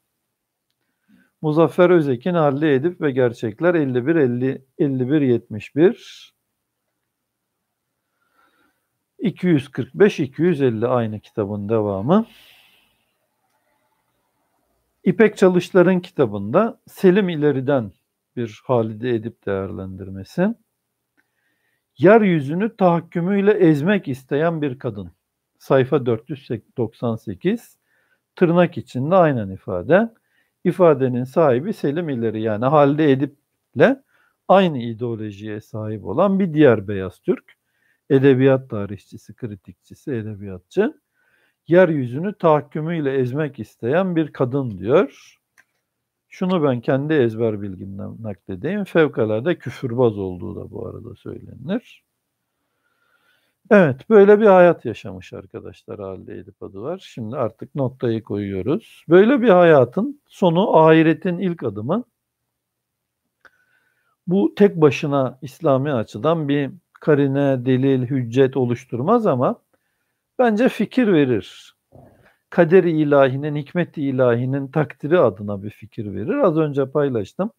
Muzaffer Özek'in Halli Edip ve Gerçekler 51 50 51 71 245-250 aynı kitabın devamı. İpek Çalışlar'ın kitabında Selim İleri'den bir Halide Edip değerlendirmesi. Yeryüzünü tahakkümüyle ezmek isteyen bir kadın. Sayfa 498. Tırnak içinde aynen ifade. İfadenin sahibi Selim İleri yani Halide Edip'le aynı ideolojiye sahip olan bir diğer beyaz Türk edebiyat tarihçisi, kritikçisi, edebiyatçı. Yeryüzünü tahakkümüyle ezmek isteyen bir kadın diyor. Şunu ben kendi ezber bilgimden nakledeyim. Fevkalade küfürbaz olduğu da bu arada söylenir. Evet, böyle bir hayat yaşamış arkadaşlar halde Edip adı var. Şimdi artık noktayı koyuyoruz. Böyle bir hayatın sonu ahiretin ilk adımı. Bu tek başına İslami açıdan bir karine, delil, hüccet oluşturmaz ama bence fikir verir. Kaderi ilahinin, hikmeti ilahinin takdiri adına bir fikir verir. Az önce paylaştım.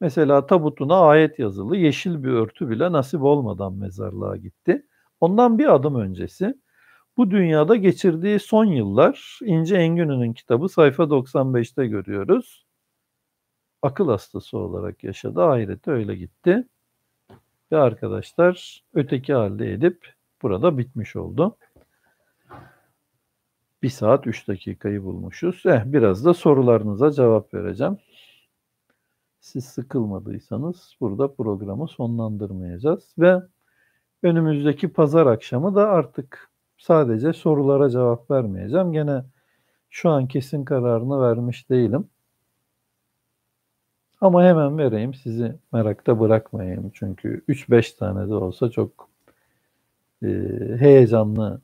Mesela tabutuna ayet yazılı yeşil bir örtü bile nasip olmadan mezarlığa gitti. Ondan bir adım öncesi bu dünyada geçirdiği son yıllar İnce Engin'in kitabı sayfa 95'te görüyoruz. Akıl hastası olarak yaşadı, ahirete öyle gitti ve arkadaşlar öteki halde edip burada bitmiş oldu. 1 saat 3 dakikayı bulmuşuz. Eh, biraz da sorularınıza cevap vereceğim. Siz sıkılmadıysanız burada programı sonlandırmayacağız ve önümüzdeki pazar akşamı da artık sadece sorulara cevap vermeyeceğim. Gene şu an kesin kararını vermiş değilim. Ama hemen vereyim sizi merakta bırakmayayım. Çünkü 3-5 tane de olsa çok e, heyecanlı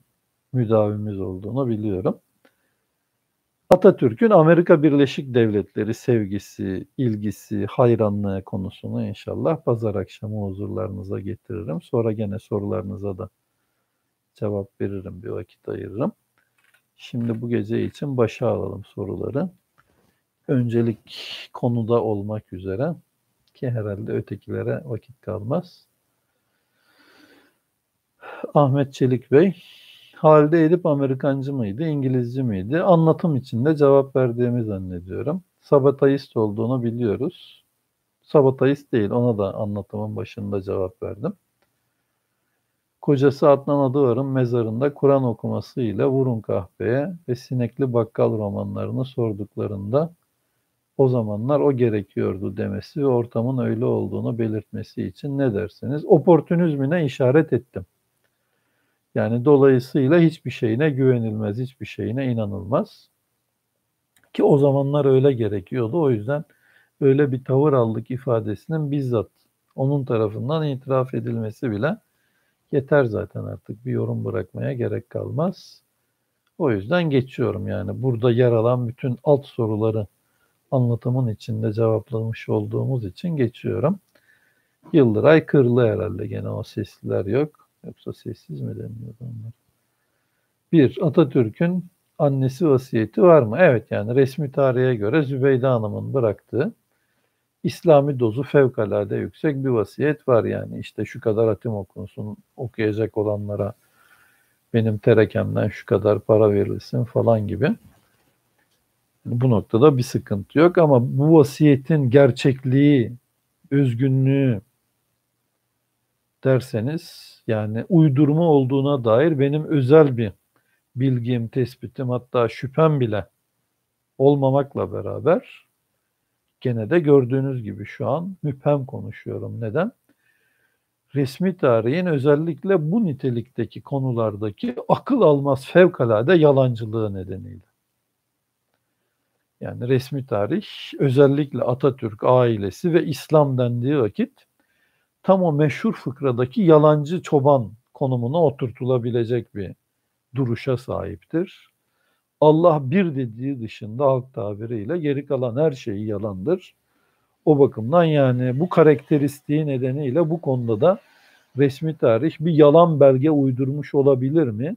müdavimiz olduğunu biliyorum. Atatürk'ün Amerika Birleşik Devletleri sevgisi, ilgisi, hayranlığı konusunu inşallah pazar akşamı huzurlarınıza getiririm. Sonra gene sorularınıza da cevap veririm, bir vakit ayırırım. Şimdi bu gece için başa alalım soruları öncelik konuda olmak üzere ki herhalde ötekilere vakit kalmaz. Ahmet Çelik Bey, halde edip Amerikancı mıydı, İngilizci miydi? Anlatım içinde cevap verdiğimi zannediyorum. Sabatayist olduğunu biliyoruz. Sabatayist değil, ona da anlatımın başında cevap verdim. Kocası Adnan Adıvar'ın mezarında Kur'an okumasıyla Vurun Kahpe'ye ve Sinekli Bakkal romanlarını sorduklarında o zamanlar o gerekiyordu demesi ve ortamın öyle olduğunu belirtmesi için ne dersiniz? Oportunizmine işaret ettim. Yani dolayısıyla hiçbir şeyine güvenilmez, hiçbir şeyine inanılmaz. Ki o zamanlar öyle gerekiyordu. O yüzden öyle bir tavır aldık ifadesinin bizzat onun tarafından itiraf edilmesi bile yeter zaten artık bir yorum bırakmaya gerek kalmaz. O yüzden geçiyorum yani burada yer alan bütün alt soruları anlatımın içinde cevaplamış olduğumuz için geçiyorum. Yıldıray Kırlı herhalde gene o sesliler yok. Yoksa sessiz mi deniliyordu onlar? Bir, Atatürk'ün annesi vasiyeti var mı? Evet yani resmi tarihe göre Zübeyde Hanım'ın bıraktığı İslami dozu fevkalade yüksek bir vasiyet var yani. işte şu kadar hatim okunsun, okuyacak olanlara benim terekemden şu kadar para verilsin falan gibi. Bu noktada bir sıkıntı yok ama bu vasiyetin gerçekliği, özgünlüğü derseniz yani uydurma olduğuna dair benim özel bir bilgim, tespitim hatta şüphem bile olmamakla beraber gene de gördüğünüz gibi şu an müphem konuşuyorum. Neden? Resmi tarihin özellikle bu nitelikteki konulardaki akıl almaz fevkalade yalancılığı nedeniyle yani resmi tarih özellikle Atatürk ailesi ve İslam dendiği vakit tam o meşhur fıkradaki yalancı çoban konumuna oturtulabilecek bir duruşa sahiptir. Allah bir dediği dışında halk tabiriyle geri kalan her şeyi yalandır. O bakımdan yani bu karakteristiği nedeniyle bu konuda da resmi tarih bir yalan belge uydurmuş olabilir mi?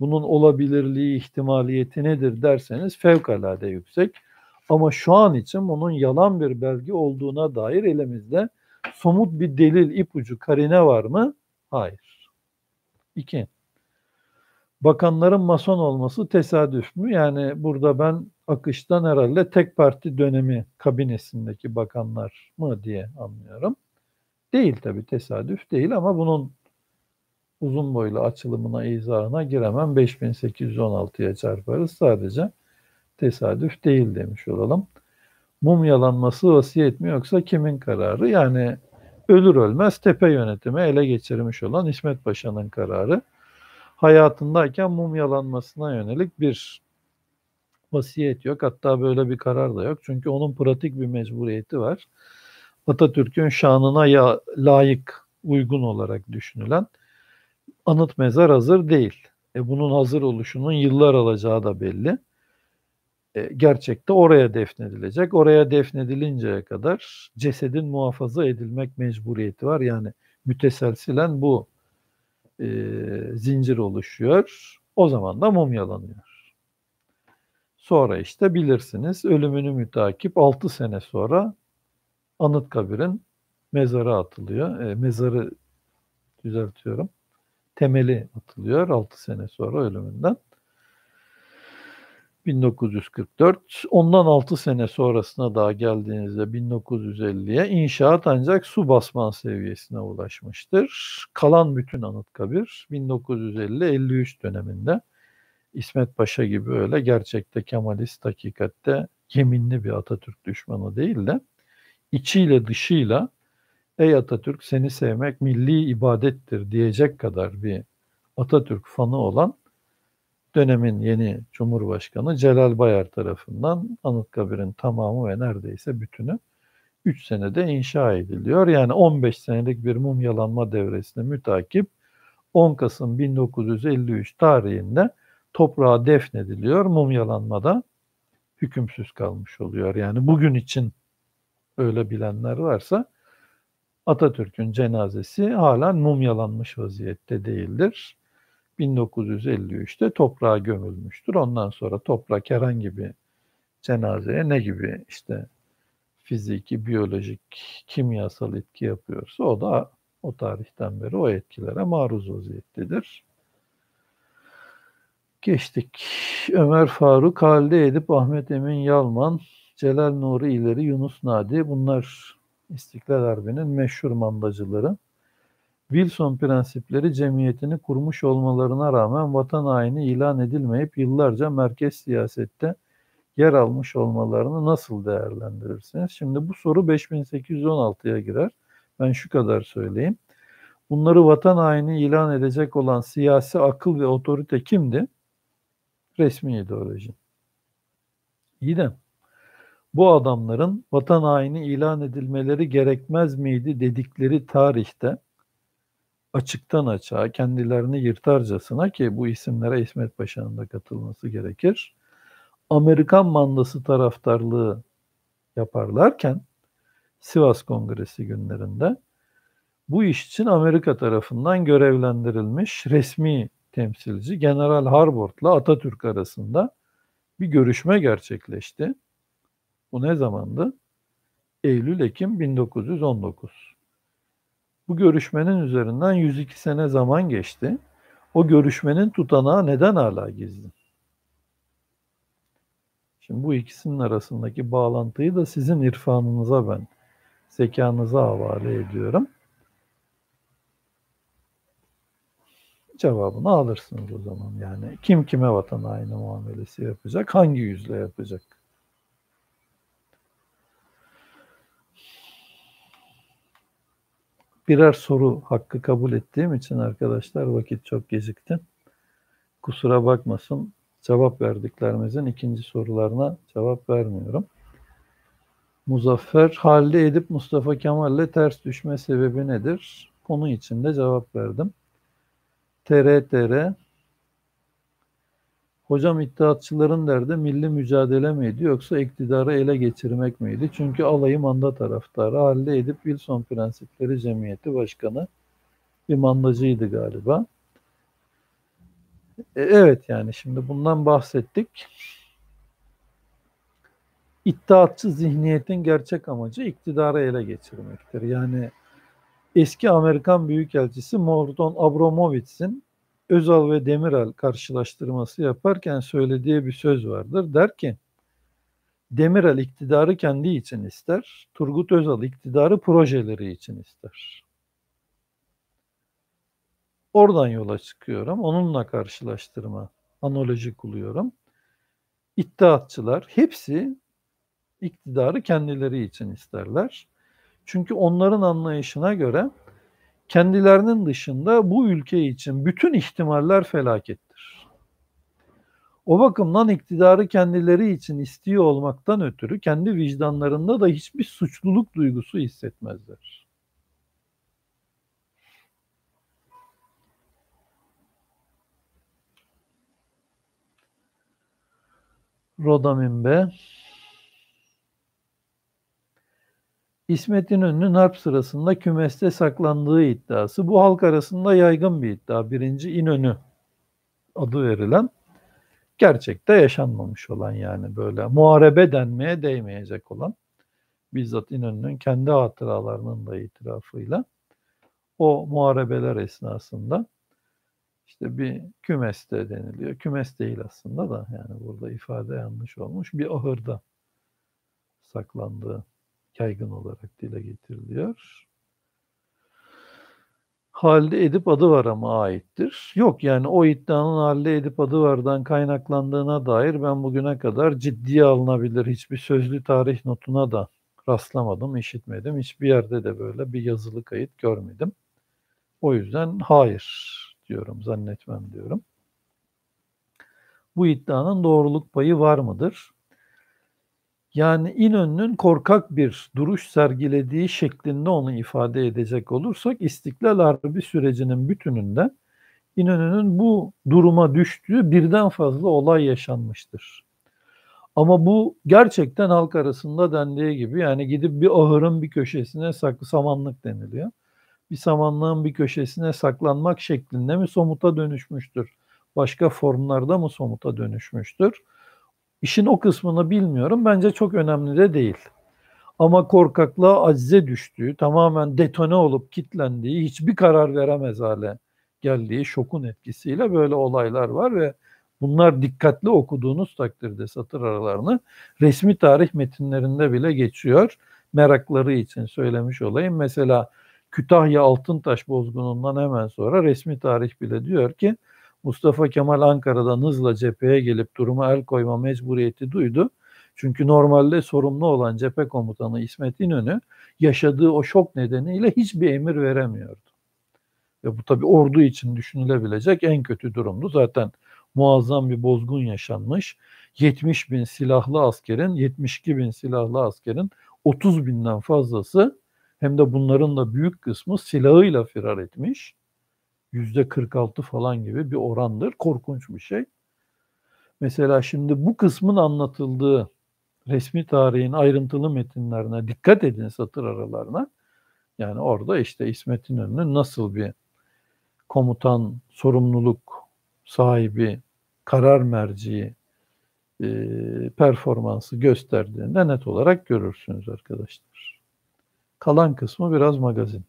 bunun olabilirliği, ihtimaliyeti nedir derseniz fevkalade yüksek. Ama şu an için bunun yalan bir belge olduğuna dair elimizde somut bir delil, ipucu, karine var mı? Hayır. İki, bakanların mason olması tesadüf mü? Yani burada ben akıştan herhalde tek parti dönemi kabinesindeki bakanlar mı diye anlıyorum. Değil tabii tesadüf değil ama bunun uzun boylu açılımına, izahına giremem. 5816'ya çarparız. Sadece tesadüf değil demiş olalım. Mum yalanması vasiyet mi yoksa kimin kararı? Yani ölür ölmez tepe yönetimi ele geçirmiş olan İsmet Paşa'nın kararı. Hayatındayken mum yalanmasına yönelik bir vasiyet yok. Hatta böyle bir karar da yok. Çünkü onun pratik bir mecburiyeti var. Atatürk'ün şanına ya, layık, uygun olarak düşünülen anıt mezar hazır değil. E bunun hazır oluşunun yıllar alacağı da belli. E, gerçekte oraya defnedilecek. Oraya defnedilinceye kadar cesedin muhafaza edilmek mecburiyeti var. Yani müteselsilen bu e, zincir oluşuyor. O zaman da mumyalanıyor. Sonra işte bilirsiniz ölümünü mütakip 6 sene sonra anıt kabirin mezarı atılıyor. E, mezarı düzeltiyorum temeli atılıyor 6 sene sonra ölümünden. 1944. Ondan 6 sene sonrasına daha geldiğinizde 1950'ye inşaat ancak su basman seviyesine ulaşmıştır. Kalan bütün Anıtkabir 1950-53 döneminde İsmet Paşa gibi öyle gerçekte Kemalist hakikatte yeminli bir Atatürk düşmanı değil de içiyle dışıyla ey Atatürk seni sevmek milli ibadettir diyecek kadar bir Atatürk fanı olan dönemin yeni Cumhurbaşkanı Celal Bayar tarafından Anıtkabir'in tamamı ve neredeyse bütünü 3 senede inşa ediliyor. Yani 15 senelik bir mumyalanma devresine mütakip 10 Kasım 1953 tarihinde toprağa defnediliyor. Mumyalanmada hükümsüz kalmış oluyor. Yani bugün için öyle bilenler varsa Atatürk'ün cenazesi hala mumyalanmış vaziyette değildir. 1953'te toprağa gömülmüştür. Ondan sonra toprak herhangi bir cenazeye ne gibi işte fiziki, biyolojik, kimyasal etki yapıyorsa o da o tarihten beri o etkilere maruz vaziyettedir. Geçtik. Ömer Faruk, Halide Edip, Ahmet Emin Yalman, Celal Nuri İleri, Yunus Nadi bunlar İstiklal Harbi'nin meşhur mandacıları Wilson prensipleri cemiyetini kurmuş olmalarına rağmen vatan haini ilan edilmeyip yıllarca merkez siyasette yer almış olmalarını nasıl değerlendirirsiniz? Şimdi bu soru 5816'ya girer. Ben şu kadar söyleyeyim. Bunları vatan haini ilan edecek olan siyasi akıl ve otorite kimdi? Resmi ideoloji. İyi de bu adamların vatan haini ilan edilmeleri gerekmez miydi dedikleri tarihte açıktan açığa kendilerini yırtarcasına ki bu isimlere İsmet Paşa'nın da katılması gerekir. Amerikan mandası taraftarlığı yaparlarken Sivas Kongresi günlerinde bu iş için Amerika tarafından görevlendirilmiş resmi temsilci General Harbord'la Atatürk arasında bir görüşme gerçekleşti. Bu ne zamandı? Eylül-Ekim 1919. Bu görüşmenin üzerinden 102 sene zaman geçti. O görüşmenin tutanağı neden hala gizli? Şimdi bu ikisinin arasındaki bağlantıyı da sizin irfanınıza ben, zekanıza havale ediyorum. Cevabını alırsınız o zaman. Yani kim kime vatan aynı muamelesi yapacak, hangi yüzle yapacak? birer soru hakkı kabul ettiğim için arkadaşlar vakit çok gecikti. Kusura bakmasın cevap verdiklerimizin ikinci sorularına cevap vermiyorum. Muzaffer halde edip Mustafa Kemal'le ters düşme sebebi nedir? Konu içinde cevap verdim. TRTR Hocam iddiatçıların derdi milli mücadele miydi yoksa iktidarı ele geçirmek miydi? Çünkü alayı manda taraftarı halde edip Wilson Prensipleri Cemiyeti Başkanı bir mandacıydı galiba. E, evet yani şimdi bundan bahsettik. İttihatçı zihniyetin gerçek amacı iktidarı ele geçirmektir. Yani eski Amerikan Büyükelçisi Morton Abramowitz'in Özal ve Demiral karşılaştırması yaparken söylediği bir söz vardır. Der ki Demiral iktidarı kendi için ister, Turgut Özal iktidarı projeleri için ister. Oradan yola çıkıyorum, onunla karşılaştırma, analoji kuluyorum. İttihatçılar hepsi iktidarı kendileri için isterler. Çünkü onların anlayışına göre kendilerinin dışında bu ülke için bütün ihtimaller felakettir. O bakımdan iktidarı kendileri için istiyor olmaktan ötürü kendi vicdanlarında da hiçbir suçluluk duygusu hissetmezler. Rodamin B. İsmet İnönü'nün harp sırasında kümeste saklandığı iddiası. Bu halk arasında yaygın bir iddia. Birinci İnönü adı verilen gerçekte yaşanmamış olan yani böyle muharebe denmeye değmeyecek olan bizzat İnönü'nün kendi hatıralarının da itirafıyla o muharebeler esnasında işte bir kümeste deniliyor. Kümes değil aslında da yani burada ifade yanlış olmuş. Bir ahırda saklandığı yaygın olarak dile getiriliyor. Halde edip adı var ama aittir. Yok yani o iddianın halde edip adı vardan kaynaklandığına dair ben bugüne kadar ciddiye alınabilir hiçbir sözlü tarih notuna da rastlamadım, işitmedim. Hiçbir yerde de böyle bir yazılı kayıt görmedim. O yüzden hayır diyorum, zannetmem diyorum. Bu iddianın doğruluk payı var mıdır? Yani İnönü'nün korkak bir duruş sergilediği şeklinde onu ifade edecek olursak İstiklal Harbi sürecinin bütününde İnönü'nün bu duruma düştüğü birden fazla olay yaşanmıştır. Ama bu gerçekten halk arasında dendiği gibi yani gidip bir ahırın bir köşesine saklı samanlık deniliyor. Bir samanlığın bir köşesine saklanmak şeklinde mi somuta dönüşmüştür? Başka formlarda mı somuta dönüşmüştür? İşin o kısmını bilmiyorum. Bence çok önemli de değil. Ama korkaklığa acize düştüğü, tamamen detone olup kitlendiği, hiçbir karar veremez hale geldiği şokun etkisiyle böyle olaylar var ve bunlar dikkatli okuduğunuz takdirde satır aralarını resmi tarih metinlerinde bile geçiyor. Merakları için söylemiş olayım. Mesela Kütahya Altıntaş bozgunundan hemen sonra resmi tarih bile diyor ki Mustafa Kemal Ankara'dan hızla cepheye gelip duruma el koyma mecburiyeti duydu. Çünkü normalde sorumlu olan cephe komutanı İsmet İnönü yaşadığı o şok nedeniyle hiçbir emir veremiyordu. Ve bu tabi ordu için düşünülebilecek en kötü durumdu. Zaten muazzam bir bozgun yaşanmış. 70 bin silahlı askerin, 72 bin silahlı askerin 30 binden fazlası hem de bunların da büyük kısmı silahıyla firar etmiş yüzde 46 falan gibi bir orandır. Korkunç bir şey. Mesela şimdi bu kısmın anlatıldığı resmi tarihin ayrıntılı metinlerine dikkat edin satır aralarına. Yani orada işte İsmet İnönü nasıl bir komutan, sorumluluk sahibi, karar merciği e, performansı gösterdiğinde net olarak görürsünüz arkadaşlar. Kalan kısmı biraz magazin.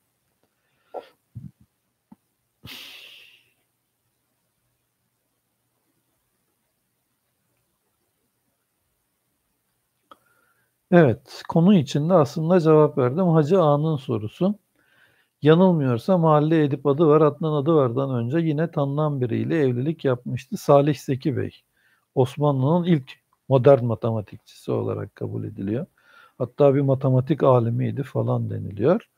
Evet, konu içinde aslında cevap verdim. Hacı A'nın sorusu. Yanılmıyorsa Mahalle Edip adı var, Adnan adı vardan önce yine tanınan biriyle evlilik yapmıştı. Salih Seki Bey. Osmanlı'nın ilk modern matematikçisi olarak kabul ediliyor. Hatta bir matematik alimiydi falan deniliyor.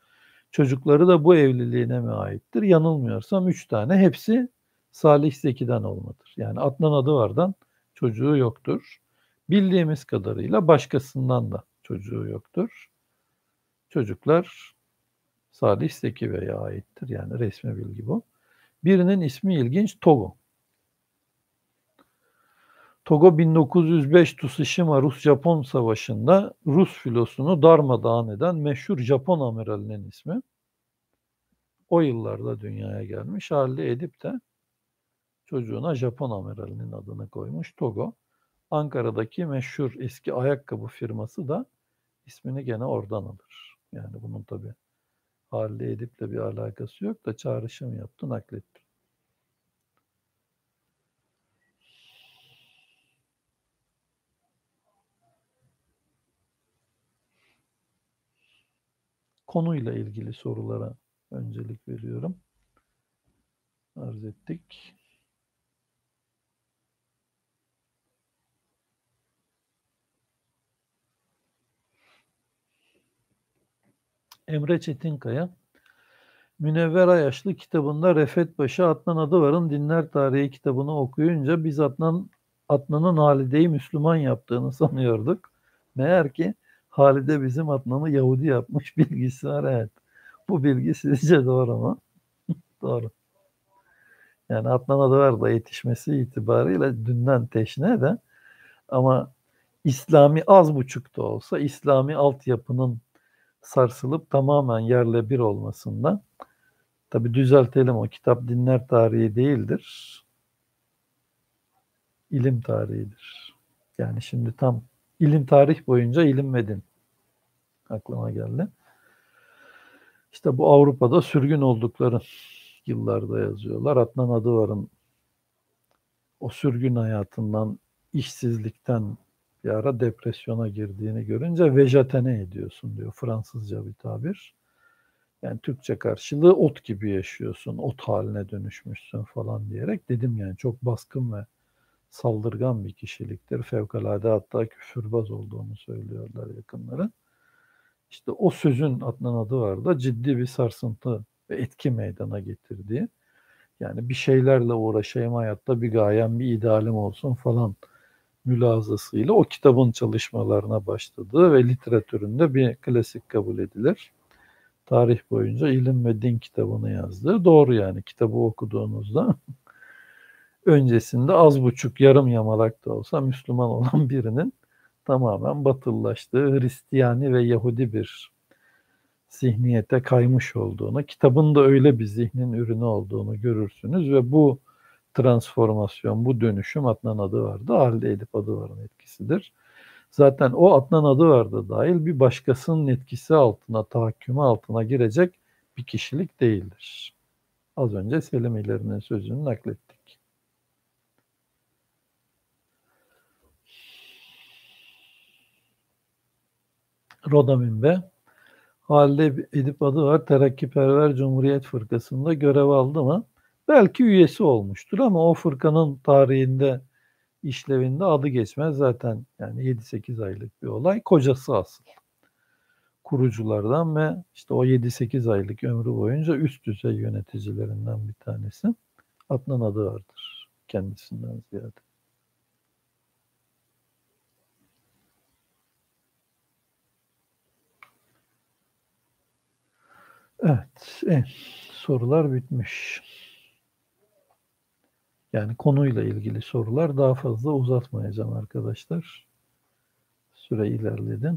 Çocukları da bu evliliğine mi aittir? Yanılmıyorsam üç tane. Hepsi Salih Zeki'den olmadır. Yani Adnan adı vardan çocuğu yoktur. Bildiğimiz kadarıyla başkasından da çocuğu yoktur. Çocuklar Salih Zeki veya aittir. Yani resmi bilgi bu. Birinin ismi ilginç Togo. Togo 1905 Tsushima Rus-Japon Savaşı'nda Rus filosunu darmadağın eden meşhur Japon amiralinin ismi. O yıllarda dünyaya gelmiş. Halil Edip de çocuğuna Japon amiralinin adını koymuş Togo. Ankara'daki meşhur eski ayakkabı firması da ismini gene oradan alır. Yani bunun tabi Halide Edip'le bir alakası yok da çağrışım yaptı, nakletti. Konuyla ilgili sorulara öncelik veriyorum. Arz ettik. Emre Çetinkaya Münevver Ayaşlı kitabında Refet Paşa Adnan Adıvar'ın Dinler Tarihi kitabını okuyunca biz Adnan Adnan'ın Halide'yi Müslüman yaptığını sanıyorduk. Meğer ki Halide bizim Adnan'ı Yahudi yapmış bilgisi var evet. Bu bilgi sizce doğru mu? doğru. Yani Adnan da yetişmesi itibariyle dünden teşne de ama İslami az buçuk da olsa İslami altyapının sarsılıp tamamen yerle bir olmasında Tabi düzeltelim o kitap dinler tarihi değildir. ilim tarihidir. Yani şimdi tam ilim tarih boyunca ilim ve din aklıma geldi. işte bu Avrupa'da sürgün oldukları yıllarda yazıyorlar. Adnan Adıvar'ın o sürgün hayatından, işsizlikten, bir ara depresyona girdiğini görünce vejatene ediyorsun diyor Fransızca bir tabir. Yani Türkçe karşılığı ot gibi yaşıyorsun, ot haline dönüşmüşsün falan diyerek dedim yani çok baskın ve saldırgan bir kişiliktir. Fevkalade hatta küfürbaz olduğunu söylüyorlar yakınları. İşte o sözün Adnan adı var da ciddi bir sarsıntı ve etki meydana getirdiği. Yani bir şeylerle uğraşayım hayatta bir gayem, bir idealim olsun falan.'' mülazasıyla o kitabın çalışmalarına başladı ve literatüründe bir klasik kabul edilir. Tarih boyunca ilim ve din kitabını yazdı. Doğru yani kitabı okuduğunuzda öncesinde az buçuk yarım yamalak da olsa Müslüman olan birinin tamamen batıllaştığı Hristiyani ve Yahudi bir zihniyete kaymış olduğunu, kitabın da öyle bir zihnin ürünü olduğunu görürsünüz ve bu transformasyon, bu dönüşüm Adnan adı vardı. Halde Edip adı varın etkisidir. Zaten o Adnan adı vardı dahil bir başkasının etkisi altına, tahakkümü altına girecek bir kişilik değildir. Az önce Selim İleri'nin sözünü naklettik. Rodamin ve Halide Edip adı var. Terakkiperver Cumhuriyet Fırkası'nda görev aldı mı? Belki üyesi olmuştur ama o fırkanın tarihinde işlevinde adı geçmez zaten yani 7-8 aylık bir olay. Kocası aslında kuruculardan ve işte o 7-8 aylık ömrü boyunca üst düzey yöneticilerinden bir tanesi. Adnan adı vardır kendisinden ziyade. Evet, eh, sorular bitmiş. Yani konuyla ilgili sorular daha fazla uzatmayacağım arkadaşlar. Süre ilerledi.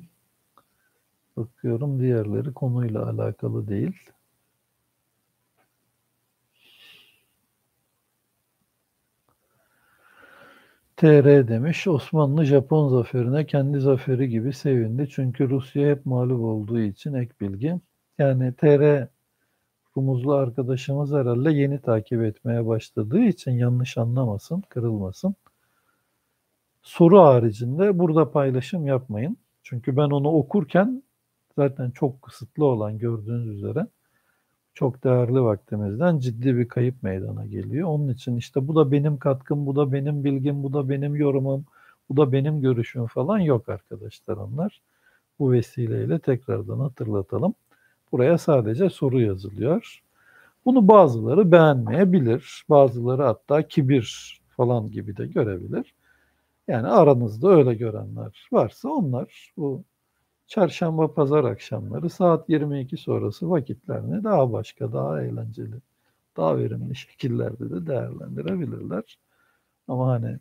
Bakıyorum diğerleri konuyla alakalı değil. TR demiş, Osmanlı Japon zaferine kendi zaferi gibi sevindi. Çünkü Rusya hep mağlup olduğu için ek bilgi. Yani TR kumuzlu arkadaşımız herhalde yeni takip etmeye başladığı için yanlış anlamasın, kırılmasın. Soru haricinde burada paylaşım yapmayın. Çünkü ben onu okurken zaten çok kısıtlı olan gördüğünüz üzere çok değerli vaktimizden ciddi bir kayıp meydana geliyor. Onun için işte bu da benim katkım, bu da benim bilgim, bu da benim yorumum, bu da benim görüşüm falan yok arkadaşlar onlar. Bu vesileyle tekrardan hatırlatalım. Buraya sadece soru yazılıyor. Bunu bazıları beğenmeyebilir. Bazıları hatta kibir falan gibi de görebilir. Yani aranızda öyle görenler varsa onlar bu çarşamba pazar akşamları saat 22 sonrası vakitlerini daha başka, daha eğlenceli, daha verimli şekillerde de değerlendirebilirler. Ama hani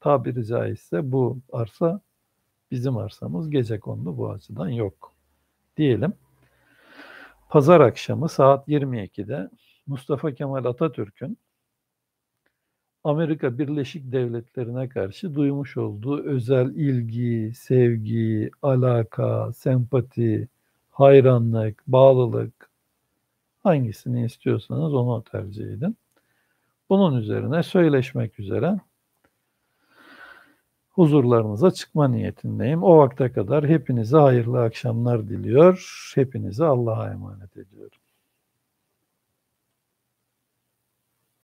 tabiri caizse bu arsa bizim arsamız gece kondu bu açıdan yok diyelim. Pazar akşamı saat 22'de Mustafa Kemal Atatürk'ün Amerika Birleşik Devletleri'ne karşı duymuş olduğu özel ilgi, sevgi, alaka, sempati, hayranlık, bağlılık hangisini istiyorsanız onu tercih edin. Bunun üzerine söyleşmek üzere huzurlarınıza çıkma niyetindeyim. O vakte kadar hepinize hayırlı akşamlar diliyor. Hepinize Allah'a emanet ediyorum.